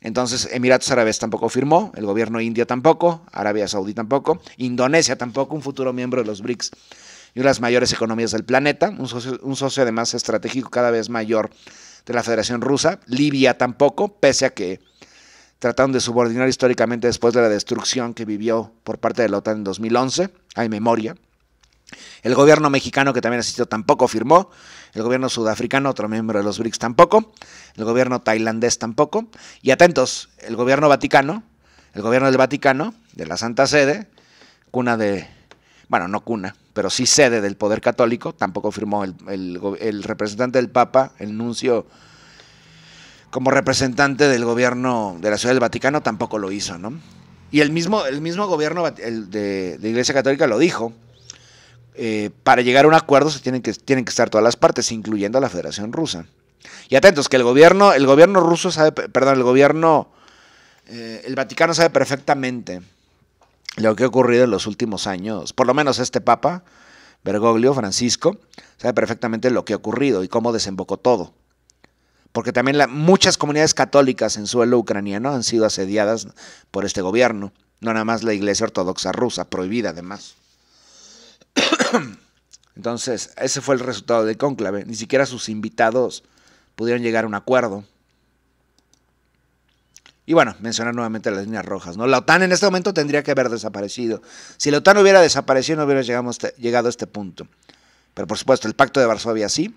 Entonces, Emiratos Árabes tampoco firmó, el gobierno indio tampoco, Arabia Saudí tampoco, Indonesia tampoco, un futuro miembro de los BRICS y una de las mayores economías del planeta, un socio, un además estratégico cada vez mayor de la Federación Rusa, Libia tampoco, pese a que trataron de subordinar históricamente después de la destrucción que vivió por parte de la OTAN en 2011, hay memoria. El gobierno mexicano que también asistió tampoco firmó el gobierno sudafricano, otro miembro de los BRICS tampoco, el gobierno tailandés tampoco, y atentos, el gobierno vaticano, el gobierno del Vaticano, de la Santa Sede, cuna de, bueno, no cuna, pero sí sede del poder católico, tampoco firmó el, representante del Papa, el nuncio como representante del gobierno de la Ciudad del Vaticano, tampoco lo hizo, ¿no? Y el mismo, el mismo gobierno de, de Iglesia Católica lo dijo, eh, para llegar a un acuerdo se tienen que, tienen que estar todas las partes, incluyendo a la Federación Rusa. Y atentos, que el gobierno, el gobierno ruso sabe, perdón, el gobierno, eh, el Vaticano sabe perfectamente lo que ha ocurrido en los últimos años, por lo menos este Papa, Bergoglio, Francisco, sabe perfectamente lo que ha ocurrido y cómo desembocó todo. Porque también muchas comunidades católicas en suelo ucraniano han sido asediadas por este gobierno, no nada más la Iglesia Ortodoxa rusa, prohibida además. Entonces, ese fue el resultado del cónclave. Ni siquiera sus invitados pudieron llegar a un acuerdo. Y bueno, mencionar nuevamente las líneas rojas. ¿no? La OTAN en este momento tendría que haber desaparecido. Si la OTAN hubiera desaparecido, no hubiera llegado a este punto. Pero por supuesto, el Pacto de Varsovia sí,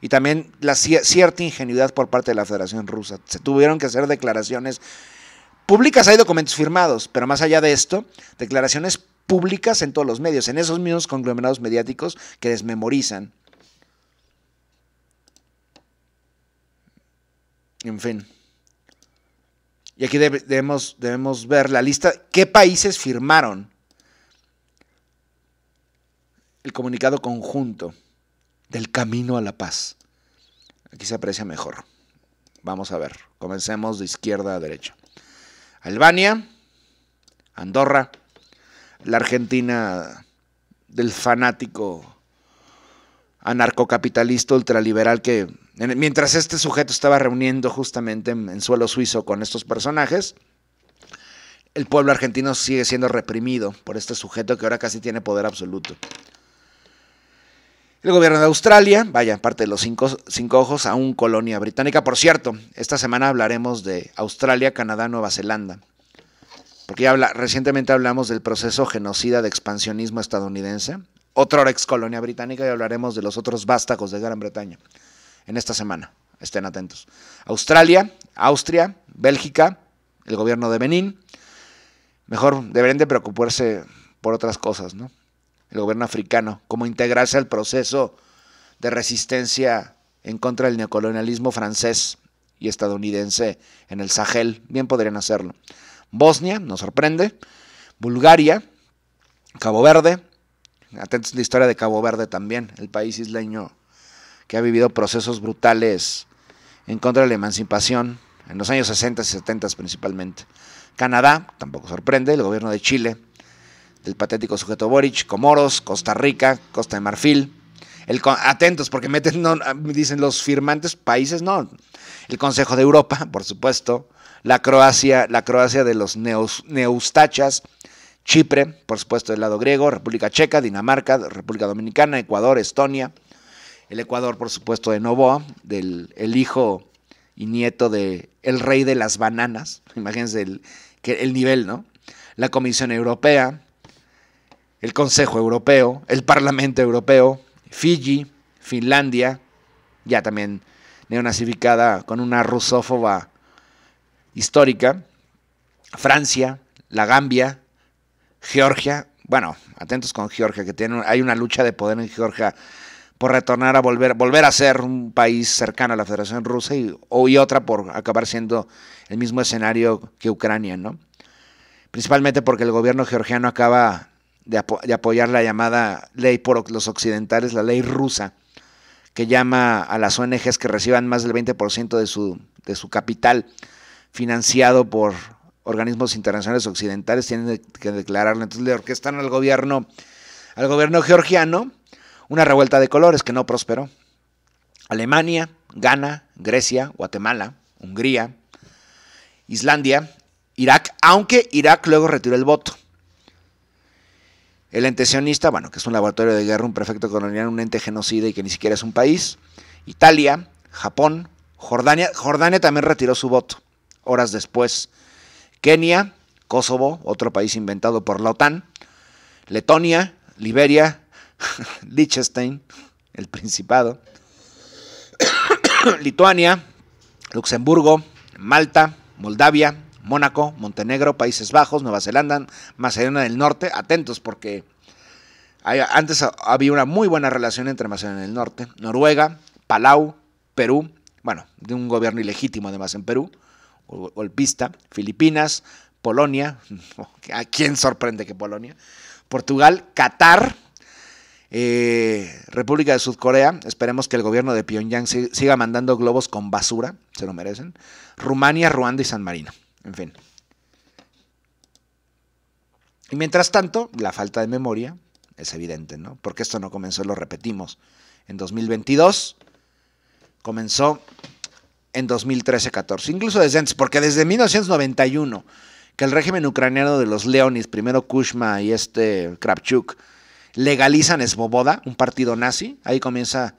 y también la cierta ingenuidad por parte de la Federación Rusa. Se tuvieron que hacer declaraciones públicas, hay documentos firmados, pero más allá de esto, declaraciones públicas en todos los medios, en esos mismos conglomerados mediáticos que desmemorizan. En fin. Y aquí debemos, debemos ver la lista. ¿Qué países firmaron el comunicado conjunto del camino a la paz? Aquí se aprecia mejor. Vamos a ver. Comencemos de izquierda a derecha. Albania, Andorra, la Argentina del fanático anarcocapitalista ultraliberal que mientras este sujeto estaba reuniendo justamente en, suelo suizo con estos personajes, el pueblo argentino sigue siendo reprimido por este sujeto que ahora casi tiene poder absoluto. El gobierno de Australia, vaya, parte de los cinco, cinco ojos, aún colonia británica. Por cierto, esta semana hablaremos de Australia, Canadá, Nueva Zelanda porque habla, recientemente hablamos del proceso genocida de expansionismo estadounidense, otra ex colonia británica, y hablaremos de los otros vástagos de Gran Bretaña en esta semana. Estén atentos. Australia, Austria, Bélgica, el gobierno de Benín. Mejor deberían de preocuparse por otras cosas, ¿no? El gobierno africano, cómo integrarse al proceso de resistencia en contra del neocolonialismo francés y estadounidense en el Sahel. Bien podrían hacerlo. Bosnia, nos sorprende. Bulgaria, Cabo Verde. Atentos a la historia de Cabo Verde también, el país isleño que ha vivido procesos brutales en contra de la emancipación en los años 60 y 70 principalmente. Canadá, tampoco sorprende, el gobierno de Chile, del patético sujeto Boric, Comoros, Costa Rica, Costa de Marfil. El, atentos, porque meten, no, dicen los firmantes países, no. El Consejo de Europa, por supuesto la Croacia, la Croacia de los neustachas, Chipre, por supuesto del lado griego, República Checa, Dinamarca, República Dominicana, Ecuador, Estonia, el Ecuador, por supuesto, de Novoa, del el hijo y nieto de el rey de las bananas, imagínense el, el nivel, ¿no? La Comisión Europea, el Consejo Europeo, el Parlamento Europeo, Fiji, Finlandia, ya también neonazificada con una rusófoba histórica, Francia, la Gambia, Georgia, bueno, atentos con Georgia, que hay una lucha de poder en Georgia por retornar a volver, volver a ser un país cercano a la Federación Rusa y, otra por acabar siendo el mismo escenario que Ucrania, ¿no? Principalmente porque el gobierno georgiano acaba de, apoyar la llamada ley por los occidentales, la ley rusa, que llama a las ONGs que reciban más del 20% de su, de su capital financiado por organismos internacionales occidentales, tienen que declararle, Entonces le orquestan al gobierno, al gobierno georgiano, una revuelta de colores que no prosperó. Alemania, Ghana, Grecia, Guatemala, Hungría, Islandia, Irak, aunque Irak luego retiró el voto. El ente sionista, bueno, que es un laboratorio de guerra, un prefecto colonial, un ente genocida y que ni siquiera es un país. Italia, Japón, Jordania. Jordania también retiró su voto horas después Kenia, Kosovo, otro país inventado por la OTAN, Letonia, Liberia, Liechtenstein, el Principado, Lituania, Luxemburgo, Malta, Moldavia, Mónaco, Montenegro, Países Bajos, Nueva Zelanda, Macedonia del Norte. Atentos porque antes había una muy buena relación entre Macedonia del Norte, Noruega, Palau, Perú, bueno, de un gobierno ilegítimo además en Perú, golpista, Filipinas, Polonia, ¿a quién sorprende que Polonia? Portugal, Qatar, eh, República de Sudcorea, esperemos que el gobierno de Pyongyang siga mandando globos con basura, se lo merecen. Rumania, Ruanda y San Marino, en fin. Y mientras tanto, la falta de memoria es evidente, ¿no? Porque esto no comenzó, lo repetimos, en 2022. Comenzó en 2013-14, incluso desde antes, porque desde 1991 que el régimen ucraniano de los Leonis, primero Kushma y este Kravchuk, legalizan Svoboda, un partido nazi, ahí comienza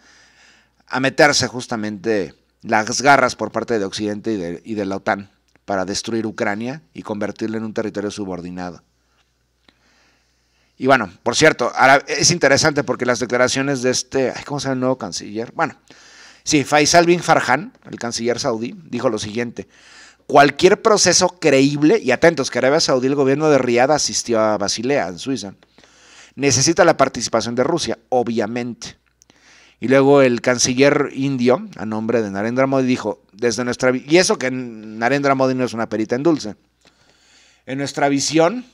a meterse justamente las garras por parte de Occidente y de, la OTAN para destruir Ucrania y convertirla en un territorio subordinado. Y bueno, por cierto, ahora es interesante porque las declaraciones de este, ¿cómo se llama el nuevo canciller? Bueno, Sí, Faisal bin Farhan, el canciller saudí, dijo lo siguiente. Cualquier proceso creíble, y atentos que Arabia Saudí, el gobierno de Riad asistió a Basilea, en Suiza, necesita la participación de Rusia, obviamente. Y luego el canciller indio, a nombre de Narendra Modi, dijo, desde nuestra... Y eso que Narendra Modi no es una perita en dulce. En nuestra visión,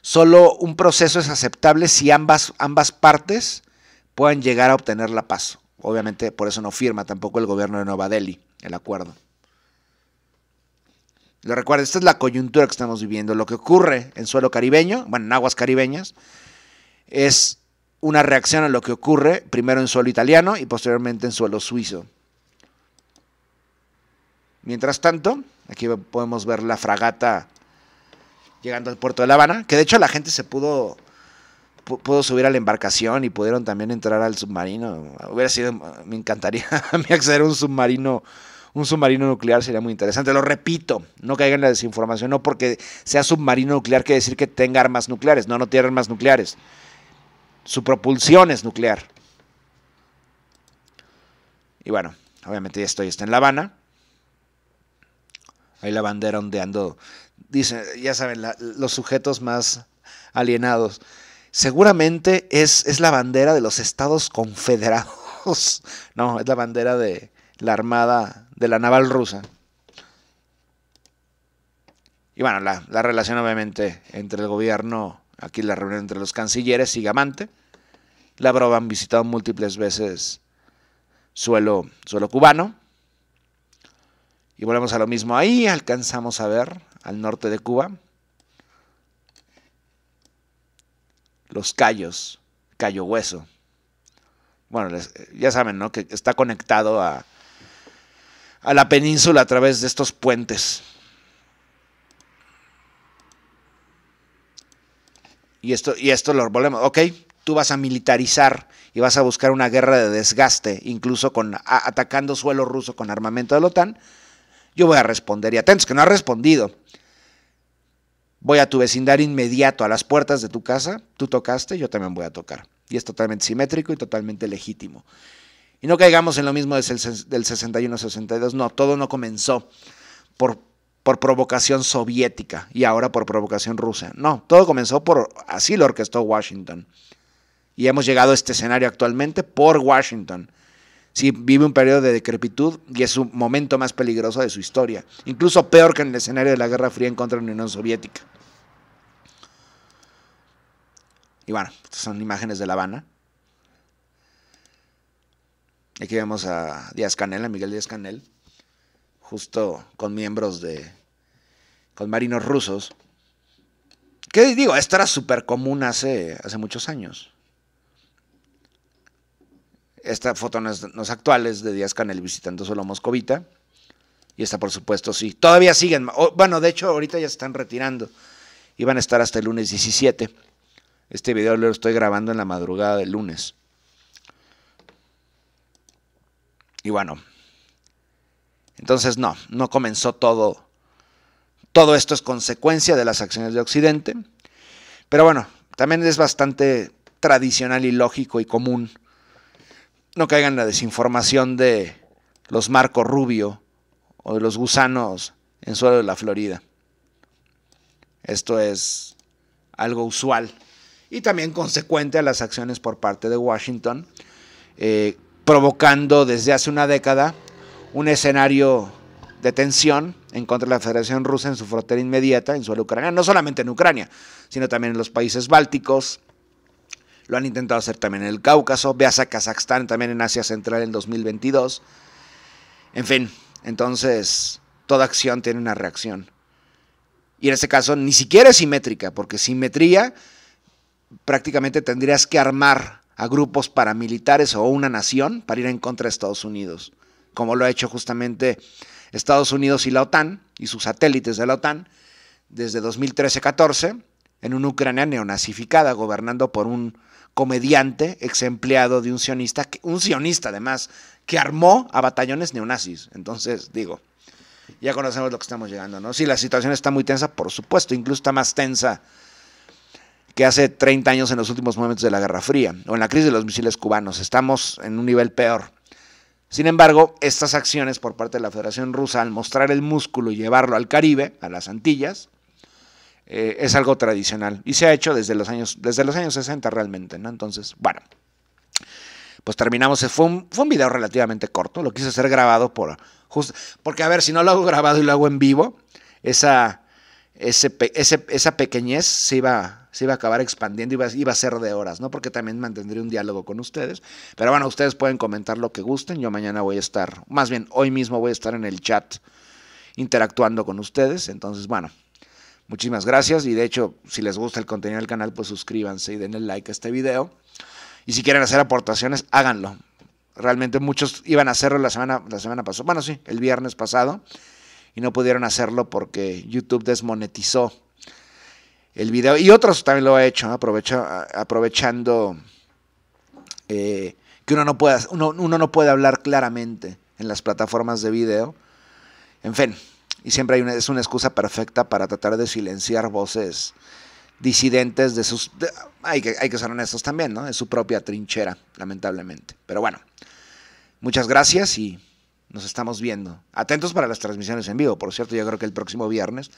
solo un proceso es aceptable si ambas, ambas partes puedan llegar a obtener la paz. Obviamente por eso no firma tampoco el gobierno de Nueva Delhi el acuerdo. Lo recuerdo, esta es la coyuntura que estamos viviendo. Lo que ocurre en suelo caribeño, bueno, en aguas caribeñas, es una reacción a lo que ocurre primero en suelo italiano y posteriormente en suelo suizo. Mientras tanto, aquí podemos ver la fragata llegando al puerto de La Habana, que de hecho la gente se pudo puedo subir a la embarcación y pudieron también entrar al submarino. Hubiera sido, me encantaría a mí acceder a un submarino, un submarino nuclear sería muy interesante. Lo repito, no caigan en la desinformación, no porque sea submarino nuclear quiere decir que tenga armas nucleares. No, no tiene armas nucleares. Su propulsión es nuclear. Y bueno, obviamente ya estoy, está en La Habana. Ahí la bandera ondeando. Dicen, ya saben, los sujetos más alienados seguramente es, es la bandera de los Estados Confederados. No, es la bandera de la Armada, de la Naval Rusa. Y bueno, la, la relación obviamente entre el gobierno, aquí la reunión entre los cancilleres y Gamante. Lavrov han visitado múltiples veces suelo, suelo cubano. Y volvemos a lo mismo ahí, alcanzamos a ver al norte de Cuba, los callos, callo hueso. Bueno, ya saben, ¿no? Que está conectado a, a la península a través de estos puentes. Y esto, y esto lo volvemos. Ok, tú vas a militarizar y vas a buscar una guerra de desgaste, incluso con, atacando suelo ruso con armamento de la OTAN. Yo voy a responder. Y atentos, que no ha respondido voy a tu vecindario inmediato, a las puertas de tu casa, tú tocaste, yo también voy a tocar. Y es totalmente simétrico y totalmente legítimo. Y no caigamos en lo mismo del 61-62, no, todo no comenzó por, por provocación soviética y ahora por provocación rusa. No, todo comenzó por, así lo orquestó Washington. Y hemos llegado a este escenario actualmente por Washington sí vive un periodo de decrepitud y es un momento más peligroso de su historia, incluso peor que en el escenario de la Guerra Fría en contra de la Unión Soviética. Y bueno, estas son imágenes de La Habana. Aquí vemos a Díaz Canel, a Miguel Díaz Canel, justo con miembros de. con marinos rusos. ¿Qué digo? Esto era súper común hace, hace muchos años. Esta foto no es, actual, es actuales de Díaz Canel visitando solo Moscovita. Y esta, por supuesto, sí. Todavía siguen. bueno, de hecho, ahorita ya se están retirando. Iban a estar hasta el lunes 17. Este video lo estoy grabando en la madrugada del lunes. Y bueno. Entonces, no, no comenzó todo. Todo esto es consecuencia de las acciones de Occidente. Pero bueno, también es bastante tradicional y lógico y común no caigan la desinformación de los marcos Rubio o de los gusanos en suelo de la Florida. Esto es algo usual y también consecuente a las acciones por parte de Washington, eh, provocando desde hace una década un escenario de tensión en contra de la Federación Rusa en su frontera inmediata, en suelo ucraniano, no solamente en Ucrania, sino también en los países bálticos, lo han intentado hacer también en el Cáucaso, veas a Kazajstán también en Asia Central en 2022. En fin, entonces toda acción tiene una reacción. Y en este caso ni siquiera es simétrica, porque simetría prácticamente tendrías que armar a grupos paramilitares o una nación para ir en contra de Estados Unidos, como lo ha hecho justamente Estados Unidos y la OTAN y sus satélites de la OTAN desde 2013-14 en una Ucrania neonazificada, gobernando por un comediante, ex empleado de un sionista, un sionista además, que armó a batallones neonazis. Entonces, digo, ya conocemos lo que estamos llegando, ¿no? Sí, la situación está muy tensa, por supuesto, incluso está más tensa que hace 30 años en los últimos momentos de la Guerra Fría, o en la crisis de los misiles cubanos. Estamos en un nivel peor. Sin embargo, estas acciones por parte de la Federación Rusa, al mostrar el músculo y llevarlo al Caribe, a las Antillas, eh, es algo tradicional y se ha hecho desde los años, desde los años 60 realmente, ¿no? Entonces, bueno, pues terminamos, eh, fue un, fue un video relativamente corto, lo quise hacer grabado por, porque a ver, si no lo hago grabado y lo hago en vivo, esa, esa pequeñez se iba, se a acabar expandiendo, y iba a ser de horas, ¿no? Porque también mantendré un diálogo con ustedes. Pero bueno, ustedes pueden comentar lo que gusten, yo mañana voy a estar, más bien hoy mismo voy a estar en el chat interactuando con ustedes, entonces bueno, Muchísimas gracias y de hecho, si les gusta el contenido del canal, pues suscríbanse y denle like a este video. Y si quieren hacer aportaciones, háganlo. Realmente muchos iban a hacerlo la semana, la semana pasada, bueno, sí, el viernes pasado, y no pudieron hacerlo porque YouTube desmonetizó el video. Y otros también lo han hecho, aprovechando eh, que uno no, pueda, uno, uno no puede hablar claramente en las plataformas de video. En fin, y siempre hay una, es una excusa perfecta para tratar de silenciar voces disidentes de sus... hay, que, hay que ser honestos también, ¿no? Es su propia trinchera, lamentablemente. Pero bueno, muchas gracias y nos estamos viendo. Atentos para las transmisiones en vivo, por cierto, yo creo que el próximo viernes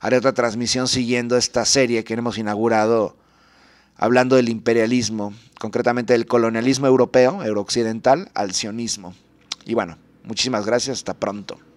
haré otra transmisión siguiendo esta serie que hemos inaugurado hablando del imperialismo, concretamente del colonialismo europeo, eurooccidental, al sionismo. Y bueno, muchísimas gracias, hasta pronto.